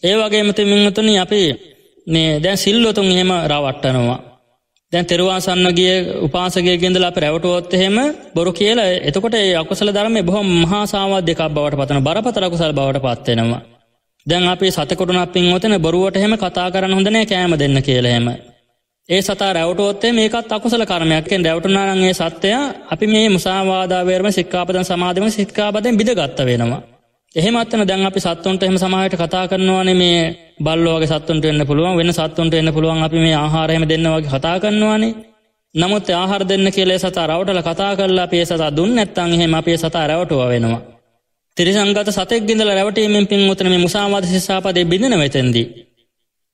ඒ වගේ මති මින්තුනි අපි මේ දැන් සිල්ලොතුන් එහෙම රවට්ටනවා. දැන් තෙරවාසන්න ගිය උපාසගේ ගෙන්දල අප රැවටුවොත් එහෙම බොරු කියලා එතකොට අකුසල ධර්ම බොහොම මහාසාවා දෙකක් බවට පතන බරපතරකුසල් බවට පත්වෙනවා. දැන් අපි සතකොටන පින්වතන බොරුවට හෙම කතා කරන්න හොඳනෑ කෑම දෙන්න කියලහෙම. ඒ සතා රැවටෝත්තේ මේකත් අකුසල කරමයක්ෙන් රැවටනාරන්ගේ සත්‍යය අපි මේ මුසාවාදාවේරම සික්කාපදන් සමාධම සිත්කාපදෙන් බිදගත්ත වෙනවා. එහෙමත්තන දැන් අපි සත්වන්ට එහම සමහයට කතා කරනවානේ මේ බල්ලෝගේ සත්තුන්ට එන්න පුළුවන් වෙන සත්තුන්ට එන්න පුළුවන් අපි මේ ආහාරයම දෙන්නවගේ කතා කරනවානේ නමුත් ආහාර දෙන්න කියලේ සතා රවටල කතා කරලා අපේ සතා දුන්න ඇත්තන් එහෙම අපේ සතා රැවටුව වෙනවා. තිරිසංගත සතෙක් ගිඳල රැවටීමෙන් පින් උතන මේ මුසාවාද ශිසාපදේ බිඳන වෙතෙන්දී.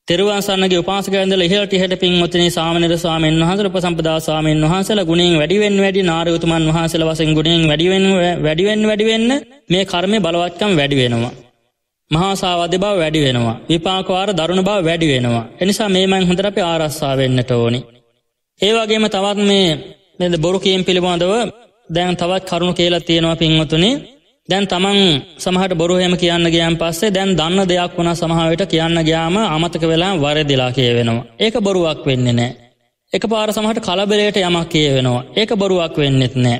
තෙරවාසන්නගේ උපාසකයන්දල ඉහලට ඉහට පින්වත්නි සාමණේර ස්වාමීන් වහන්සේලා උපසම්පදා ස්වාමීන් වහන්සේලා ගුණයෙන් වැඩි වෙන්න වැඩි නාරයතුමන් වහන්සේලා වශයෙන් ගුණයෙන් වැඩි වෙන්න වැඩි වෙන්න වැඩි වෙන්න මේ කර්මයේ බලවත්කම් වැඩි වෙනවා. මහා සාවද්‍ය බව වැඩි වෙනවා. විපාක වාර දරුණ බව වැඩි වෙනවා. එනිසා මේ මන් හොඳට අපි ආරක්ෂා වෙන්නට ඕනි. ඒ වගේම තවත් මේ බොරු කීම් පිළිබඳව දැන් තවත් කරුණු කියලා තියෙනවා පින්වත්නි. දැන් තමන් සමහට බොරුහෙම කියන්න ගයන් පස්සේ දැන් දන්න දෙයක් වුණ සමහාවට කියන්න ගයාම අමතක වෙලා වරදිලා කියවෙනවා. ඒක බොරුවක් වෙන්නේ නෑ. එක පාර සමහට කලබෙරයට යමක් කියවෙනවා. ඒක බොරුවක් වෙන්නෙත් නෑ.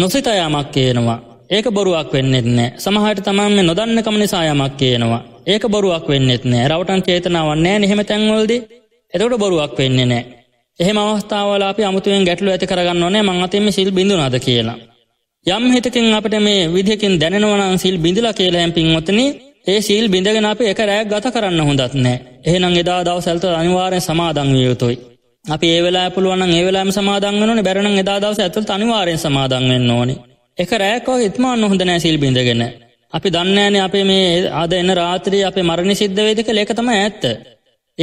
නොසිත යමක් කියනවා. ඒක බොරුවක් වෙන්නෙත් නෑ සමහට තමන් මේ නොදන්නකම නිසා යමක් කියනවා ඒක බොරුවක් වෙන්නෙත් නෑ රවටන් චේතනාවන්නේ නෙහෙම තැන්වලද එතකොට බොරුවක් වෙන්නේ නෑ එහෙම අවස්ථාවල අපි අමුතුවෙන් ගැටලු ඇති කරගන්න ඕනේ මං අතින් මේ සිල් බිඳුනාද කියලා යම් හිතකින් අපට මේ විදිහකින් දැනවනන් සිල් බිඳල කියලෑම් පින්වතන ඒ සිල් බිඳගෙන අප එක රෑ ගත කරන්න හොඳත් නෑ එහෙනම් එදා දව සැල්ත අනිවාරය සමාදං වියයුතුයි අපි ඒවලා පුළුවන් ඒවලාම සමාදංගන බැරන එදාදවස ඇතුල් අනිවාරයෙන් සමාදංවෙන්න ඕනි එක රෑකෝ ඉත්මාන් නොහොඳනෑ සිල් බිඳගෙන අපි දන්නෑන අපේ මේ අද එන්න රාත්‍රී අප මරණ සිද්ධවේදක ලේකතම ඇත්ත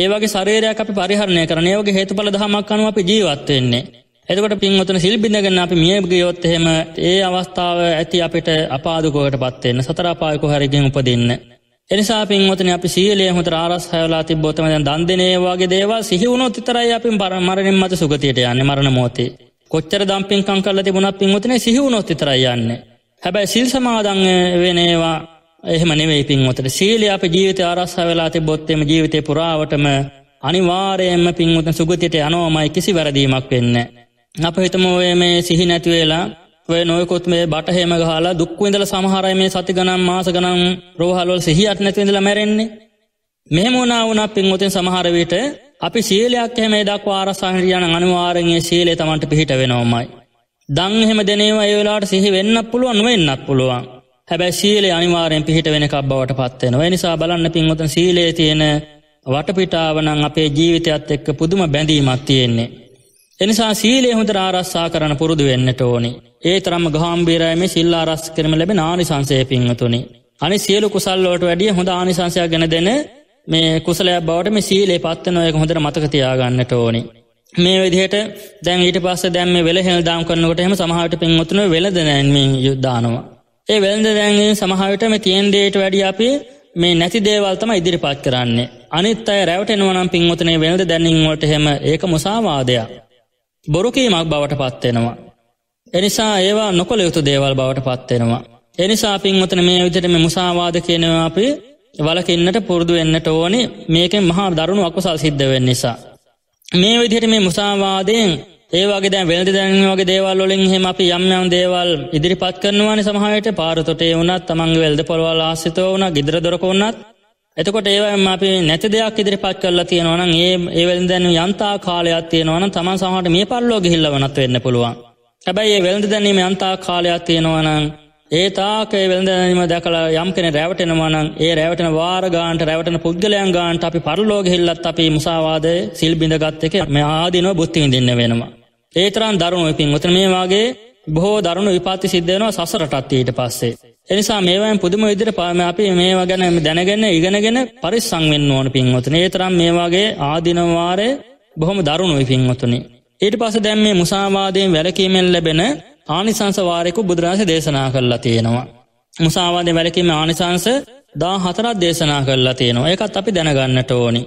ඒවගේ සරේරයක් අපි පරිහරණය කරන ඒෝගේ හේතු පල දහමක් අනුව අපි ජීවත්වවෙන්නේ එතකොට පින්වතුන සිල්බිඳගන්න අපි මියගේ යොත්තහෙම ඒ අවස්ථාව ඇති අපිට අපාදුකෝට පත්වෙන්න සතරාපායකු හරිගෙන් උපදින්න. එනිසා පින්වතන අපි සීලේ හොට ආරස් හයලා තිබොතම දන්දනේවාගේ දේවා සිහිවුණොත් තරයි අපි බර මරණින් මත සුගතියට යන්න මරණ මෝති. කොච්චර දම්පින් කංකල්ල තිබුණත් පින්වතන සිහිවුණොත් තරයන්න. හැබැයි සිල් සමාදං වෙනේවා එහම නෙවෙයි පින්වතට සීලිය අප ජීවිත ආරස්හ වෙලා තිබොත්තෙම ජීවිතය පුරාවටම අනිවාරයෙන්ම පින්වතන සුගතියට යනෝමයි කිසි වැරදීමක් වෙන්න. අප හිතම ඔය මේ සිහි නැතිවෙලා ඔය නොයකොත් මේ බටහෙම ගහලා දුක්විඳල සමහරයි මේ සති ගනම් මාස ගනම් රෝහල්වල සිහිත් නැතිවිඳල මැරෙන්නේ. මෙහෙම වුණා වුණා පින්වතින් සමහරවිට අපි සීලයක් එහෙම දක්වා ආරසාහිරියන අනිවාරගේ සීලේ තමන්ට පිහිට වෙනවමයි. දං එහෙම දෙනේවා ඒ වෙලාට සිහි වෙන්න පුළුවන් වෙන්නත් පුළුවන්. හැබැයි සීලේ අනිවාරයෙන් පිහිට වෙන එකක් බවට පත් වෙනවා. ඒ නිසා බලන්න පින්වතන් සීලේ තියෙන වටපිටාව නම් අපේ ජීවිතයත් එක්ක පුදුම බැඳීමක් තියෙන්නේ. එනිසා සීලේ හොඳ ආරස්සා කරන පුරුදු වෙන්නට ඕනි. ඒ තරම් ගාම්බීරයම සිල්ලා අරස් කරම ලැබෙන ආනිසංසය පිංහතුනි. අනි සියලු කුසල්ලෝට වැඩිය හොඳ ආනිසංසයක් ගැන දෙන මේ කුසලයක් බවට මේ සීලේ පත්ත නොයක හොඳට මතකතියාගන්නට ඕනි. මේ විදිහට දැන් ඊට පස්ස දැම්ම වෙල හෙල් දාම් කරනකට එම සමහට පින්වතුන වෙලද නැන්ම යුද්ධානවා. ඒ වෙළඳ දැන්ගෙන් සමහවිට මේ තියන්දේට වැඩි අපි මේ නැති දේවල්තම ඉදිරිපත් කරන්නේ. අනිත් අය රැවට එනවනම් පින්වතනේ වෙළඳ දැනින්වට හෙම ඒක මුසාවාදයක්. බොරුකීමක් බවට පත්වෙනවා. එනිසා ඒවා නොකොළ යුතු දේවල් බවට පත්වෙනවා. එනිසා පින්වතන මේ විතරම මුසාවාද කියනවා අපි වලකින්නට පුරුදු වෙන්නට ඕනි මේකෙන් මහා දරුණු අකුසල් සිද්ධවෙන් නිසා. මේ විදිහට මේ මුසාවාදයෙන් ඒවාගේ දැ වෙල්දි දැන් වගේ දේවල් ොලින් හෙම අපි යම්යම් දේවල් ඉදිරිපත් කරනවානි සමහයට පාරතොටේ වුණත් තමන්ගේ වෙල්ද පොළවල් ආසිතව වුණ ගිදර දොරක වුණත් එතකොට ඒවම අපි නැති දෙයක් ඉදිරිපත් කරලා තියෙනවනම් ඒ ඒවලින් දැන යන්තා කාලයක් තියෙනවන තමන් සහට මේ පල්ලෝ ගිහිල්ල වනත් වෙන්න පුළුවන් හැබැයි ඒ වෙළඳ දැනීම යන්තා කාලයක් තියෙනවනං ඒ තාකේ වෙළඳ දැනීම දැකලා යම් කෙන රැවටෙනවනං ඒ රැවටන වාරගාන්ට රැවටන පුද්ගලයන් ගාන්ට අපි පරලෝ ගිහිල්ලත් අපි මසාවාද සිල් බිඳගත් එක මේ ආදිනව බුත්ති ඉඳන්න වෙනවා ඒතරන් දරුණු ඉතින් උතර මේ වගේ බොහෝ දරුණු විපාති සිද්ධයනවා සසරටත් ඊට පස්සේ එනිසා මේවයින් පුදුම විදිර පාම අපි මේවා ගැන දැනගෙන ඉගෙනගෙන පරිස්සංවෙන් ඕන පින්වතුන ඒතරම් මේවාගේ ආදිනවාරය බොහොම දරුණුයි පින්වතුනි. ඊට පස දැම් මේ මුසාවාදයෙන් වැලකීමෙන් ලැබෙන ආනිසංසවාරයකු බුදුරාස දේශනා කරලා තියෙනවා. මුසාවාදය වැලකීම ආනිසංස දා හතරත් දේශනා කරලා තියෙනවා එකත් අපි දැනගන්නට ඕනි.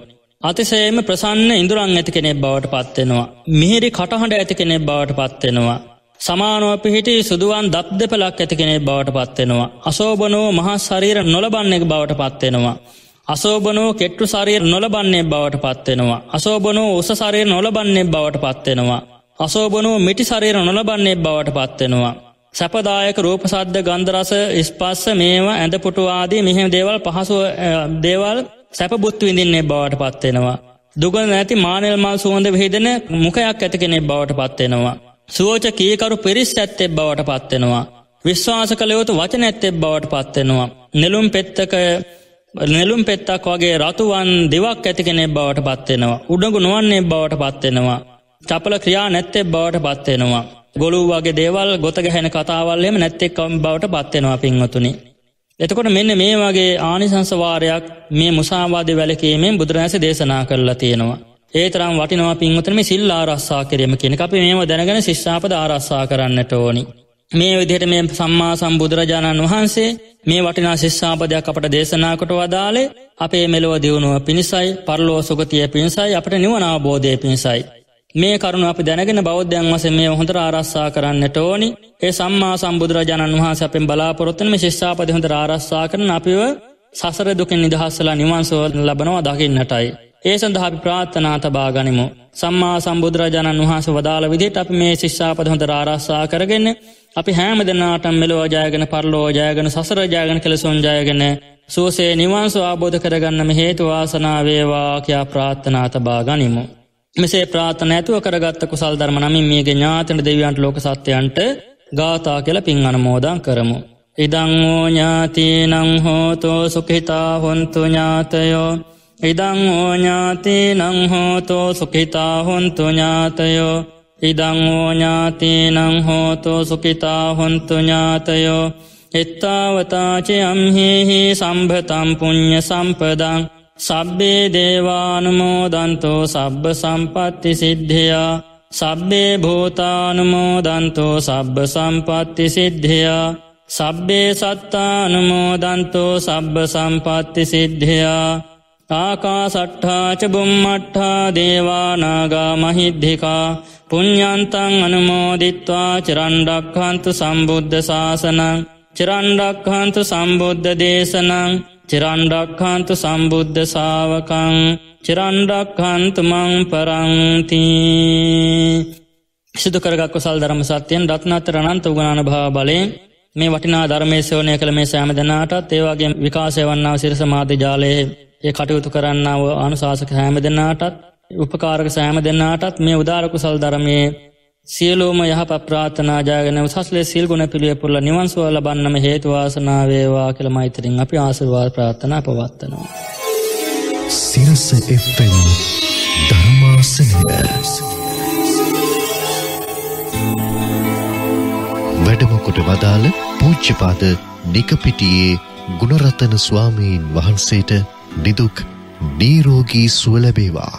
අතිසේම ප්‍රසන්න ඉඳුරන් ඇති කෙනෙක් බවට පත්වෙනවා. මිහිරි කටහඬ ඇති කෙනෙක් බවට පත්වෙනවා. සමානුව පිහිටි සුදුවන් දත් දෙපලක් ඇති කෙනෙක් බවට පත්වෙනවා. අසෝභනෝ මහා ශරීර නොලබන්නෙක් බවට පත්වෙනවා. අසෝබනෝ කෙට්ටු සරීර නොලබන්නේ බවට පත්වෙනවා. අසෝබනෝ උස සරීර නොලබන්නේ බවට පත්වෙනවා. අසෝබනෝ මිටි සරීර නොලබන්නේ බවට පත්වෙනවා. සැපදායක රූප සද්ධ ගන්ධරස ස්පස්ස මේවා ඇඳ පුටුවාදී මෙහෙම දේවල් පහසුව දේවල් සැපබුත්තු විඳින්නේ බවට පත්වෙනවා. දුග නැති මානල් මල් සුවඳ විහිදෙන මුකයක් ඇතිකෙනෙක් බවට පත්වෙනවා. සුවෝච කීකරු පිරිස් ඇත්තෙක් බවට පත්වෙනවා. විශ්වාස කළයොතු වචන ඇත්තෙක් බවට පත්වෙනවා. නෙලුම් පෙත්තකය නෙලුම් පෙත්තක් වගේ රතුවන් දෙවක් ඇති කෙනෙක් බවට පත්වෙනවා. උඩගු නුවන්නේ බවට පත්වෙනවා. චපල ක්‍රියා නැත්තෙක් බවට පත්වෙනවා. ගොලු වගේ දේවල් ගොතගැහැන කතාවල්ලෙම නැත්තෙක්කම් බවට පත්වෙනවා පින්වතුනි. එතකොට මෙන්න මේ වගේ ආනිසංසවාරයක් මේ මුසාවාද වැලකීමෙන් බුදුරැස දේශනා කරලා තියෙනවා. ඒ තරම් වටිනවා පින්වතන මේ සිල් ආරස්සා කිරීම කෙනෙක් අපි මේම දැනගෙන ශිෂ්ාපද ආරස්සා කරන්නට ඕනි. මේ විදිහට මේ සම්මා සම්බුදුරජාණන් වහන්සේ මේ වටිනා ශිෂ්ාපදයක් අපට දේශනාකොට වදාලේ අපේ මෙලොව දියුණුව පිණිසයි පරලෝ සුගතිය පිණිසයි අපට නිවන අවබෝධය පිණිසයි. මේ කරුණු අපි දැනගෙන බෞද්ධයන් වස මේ හොඳට ආරස්සා කරන්නට ඕනි ඒ සම්මා සම්බුදුරජාණන් වහන්ස අපෙන් බලාපොරොත්තන මේ ශිෂ්ාපදහොඳ ආරස්සා කරන අපිව සසර දුකින් නිදහස්සලා නිවන්සෝල් ලබනවා දකින්නටයි. ඒ සඳහාපි ප්‍රාත්ථනා තබා ගනිමු. සම්මා සම්බුදුරජාණන් වහන්ස වදාළ විදිට අපි මේ ශිෂ්ාපද හොඳ ආරස්සා කරගෙන අපි හැම දෙන්නාටම් මෙලෝ ජයගෙන පරලෝ ජයගෙන සසර ජයගෙන කෙලසුන් ජයගෙන සූසේ නිවන්සු ආබෝධ කරගන්නම හේතු වාසනාවේවා කියයා ප්‍රාත්ථනා තබා ගනිමු. මෙසේ ප්‍රාථන ඇතුව කරගත්ත කුසල් ධර්මනමින් මේගේ ඥාතන දෙවියන්ට ලෝක සත්‍යයන්ට ගාථා කියල පින් අනමෝදන් කරමු. ඉදං වූ ඥාතිීනං හෝතෝ සුකිතා හොන්තු ඥාතයෝ ඉදං ඕඥාතිනං හෝතෝ සුකිතා හොන්තු ඥාතයෝ ඉදං ඕඥාතිනං හෝතෝ සුකිතා හොන්තු ඥාතයෝ එත්තාවතාචි අම්හිහි සම්භතම් පුුණ්්‍ය සම්පදං සබ්බේ දේවානුමෝදන්තෝ සබ්බ සම්පත්ති සිද්ධයා සබ්බේ භූතානුමෝදන්තෝ සබ්බ සම්පත්ති සිද්ධයා සබ්බේ සත්තානුමෝදන්තෝ සබ්බ සම්පත්ති සිද්ධයා ආකාසට්ඨාච බුම්මට්ඨා දේවානාගා මහිද්ධිකා පුඤ්ඤන්තං අනුමෝදිත්වා චරණ්ඩක්ඛන්තු සම්බුද්ධ ශාසනං චරණ්ඩක්ඛන්තු සම්බුද්ධ දේශනං චරණ්ඩක්ඛන්තු සම්බුද්ධ ශාවකං චරණ්ඩක්ඛන්තු මං පරන්ති සිදු කරගත් කුසල් ධර්ම සත්‍යයෙන් රත්නතර අනන්ත උගණාන භාව බලයෙන් මේ වටිනා ධර්මයේ ශ්‍රවණය කළ මේ සෑම දෙනාටත් ඒ වගේම විකාශය වන්නා සිරස මාධ්‍ය ජාලයේ ඒ කටයුතු කරන්නාව අනුශාසක හැම දෙන්නාටත් උපකාරක සෑම දෙන්නාටත් මේ උදාරකු සල් ධරමයේ සියලූම යහ ප්‍රාථනාජාගෙන උසස්ලේ සිල් ගුණ පිළිය පුරල නිවන්සුව ලබන්නම හේතුවාසනාවේවා කියල මෛතරින් අපි ආසුවාල් ප්‍රාථනා පවත්වනවා. සිරස එෙන් ධර්මාසනද වැඩමකොට වදාළ පූච්චපාද නිකපිටියේ ගුණරතන ස්වාමීන් වහන්සේට නිදුක් නීරෝගී සුව ලැබේවා